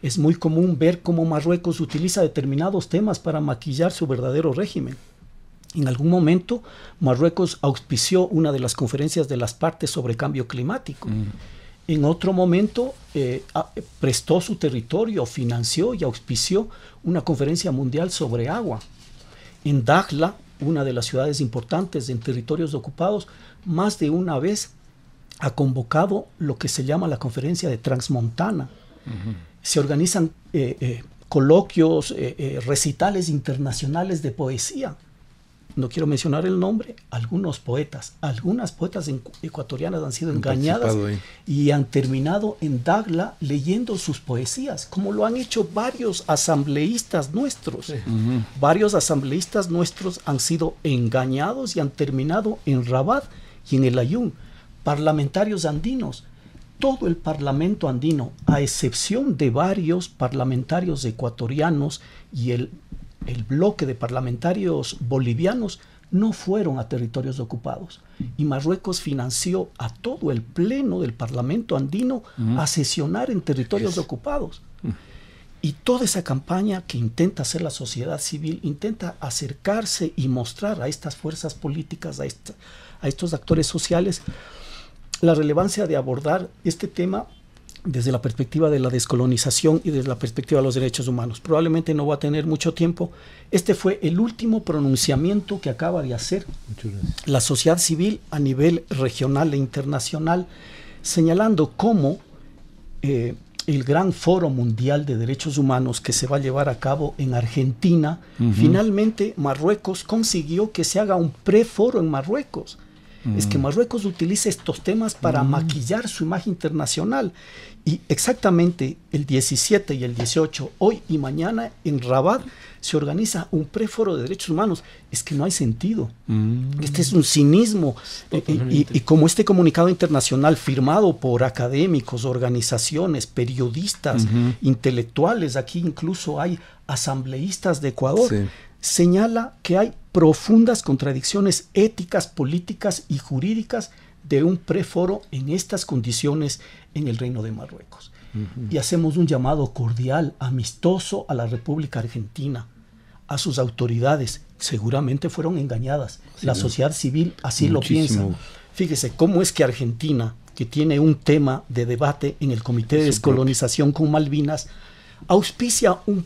Es muy común ver cómo Marruecos utiliza determinados temas para maquillar su verdadero régimen. En algún momento, Marruecos auspició una de las conferencias de las partes sobre cambio climático. En otro momento eh, prestó su territorio, financió y auspició una conferencia mundial sobre agua. En Dakhla, una de las ciudades importantes en territorios ocupados, más de una vez ha convocado lo que se llama la conferencia de Transmontana. Se organizan eh, eh, coloquios, recitales internacionales de poesía no quiero mencionar el nombre, algunos poetas, algunas poetas ecuatorianas han sido engañadas y han terminado en Dagla leyendo sus poesías, como lo han hecho varios asambleístas nuestros. Varios asambleístas nuestros han sido engañados y han terminado en Rabat y en el Ayun. Parlamentarios andinos, todo el parlamento andino, a excepción de varios parlamentarios ecuatorianos y el el bloque de parlamentarios bolivianos no fueron a territorios ocupados. Y Marruecos financió a todo el pleno del Parlamento andino a sesionar en territorios ocupados. Y toda esa campaña que intenta hacer la sociedad civil, intenta acercarse y mostrar a estas fuerzas políticas, a estos actores sociales, la relevancia de abordar este tema desde la perspectiva de la descolonización y desde la perspectiva de los derechos humanos. Probablemente no va a tener mucho tiempo. Este fue el último pronunciamiento que acaba de hacer la sociedad civil a nivel regional e internacional, señalando cómo eh, el gran foro mundial de derechos humanos que se va a llevar a cabo en Argentina, finalmente Marruecos consiguió que se haga un preforo en Marruecos es que mm. Marruecos utiliza estos temas para mm. maquillar su imagen internacional. Y exactamente el 17 y el 18, hoy y mañana en Rabat, se organiza un préforo de derechos humanos. Es que no hay sentido. Mm. Este es un cinismo. Y, como este comunicado internacional firmado por académicos, organizaciones, periodistas, intelectuales, aquí incluso hay asambleístas de Ecuador, señala que hay profundas contradicciones éticas, políticas y jurídicas de un preforo en estas condiciones en el Reino de Marruecos. Y hacemos un llamado cordial, amistoso a la República Argentina, a sus autoridades. Seguramente fueron engañadas. la sociedad civil así lo piensa. Fíjese cómo es que Argentina, que tiene un tema de debate en el Comité de Descolonización con Malvinas, auspicia un,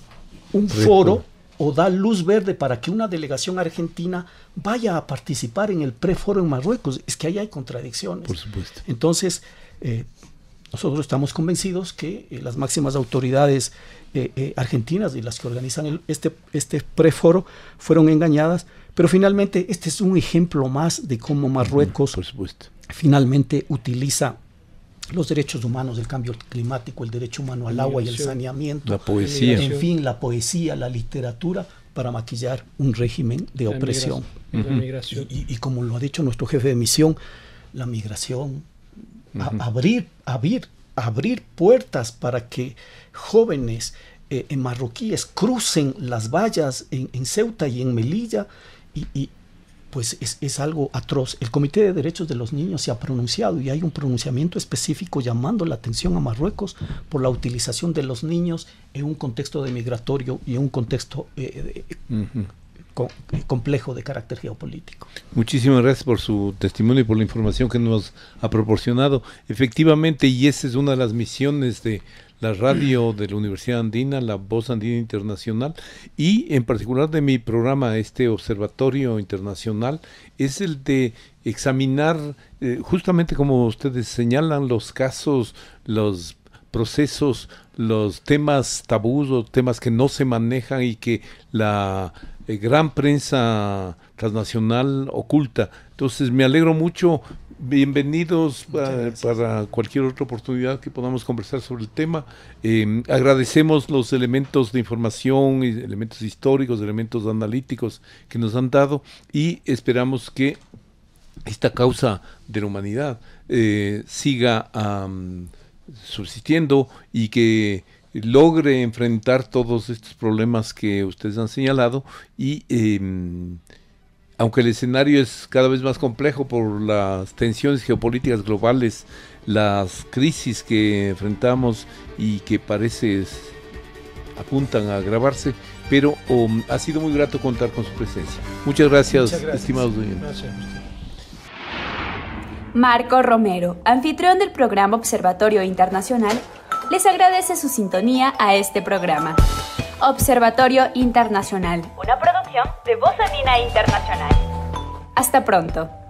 un foro o da luz verde para que una delegación argentina vaya a participar en el preforo en Marruecos. Es que ahí hay contradicciones. Por supuesto. Entonces, eh, nosotros estamos convencidos que eh, las máximas autoridades eh, argentinas y las que organizan este, este preforo fueron engañadas, pero finalmente este es un ejemplo más de cómo Marruecos finalmente utiliza los derechos humanos, el cambio climático, el derecho humano al agua y el saneamiento, la poesía. en fin, la poesía, la literatura, para maquillar un régimen de opresión. migración. y, como lo ha dicho nuestro jefe de misión, la migración, abrir, abrir, abrir puertas para que jóvenes en eh, eh, marroquíes crucen las vallas en, Ceuta y en Melilla y pues es, algo atroz. El Comité de Derechos de los Niños se ha pronunciado y hay un pronunciamiento específico llamando la atención a Marruecos por la utilización de los niños en un contexto de migratorio y en un contexto eh, eh, eh, complejo de carácter geopolítico. Muchísimas gracias por su testimonio y por la información que nos ha proporcionado. Efectivamente, y esa es una de las misiones de la radio de la Universidad Andina, la Voz Andina Internacional y en particular de mi programa, este Observatorio Internacional, es el de examinar eh, justamente como ustedes señalan los casos, los procesos, los temas tabús o temas que no se manejan y que la eh, gran prensa transnacional oculta. Entonces me alegro mucho Bienvenidos para cualquier otra oportunidad que podamos conversar sobre el tema. Em, agradecemos los elementos de información, elementos históricos, elementos analíticos que nos han dado y esperamos que esta causa de la humanidad eh, siga subsistiendo y que logre enfrentar todos estos problemas que ustedes han señalado y em, aunque el escenario es cada vez más complejo por las tensiones geopolíticas globales, las crisis que enfrentamos y que parece apuntan a agravarse, pero um, ha sido muy grato contar con su presencia. Muchas gracias, estimados Marco Romero, anfitrión del programa Observatorio Internacional, les agradece su sintonía a este programa. Observatorio Internacional. Una producción de Voz Internacional. Hasta pronto.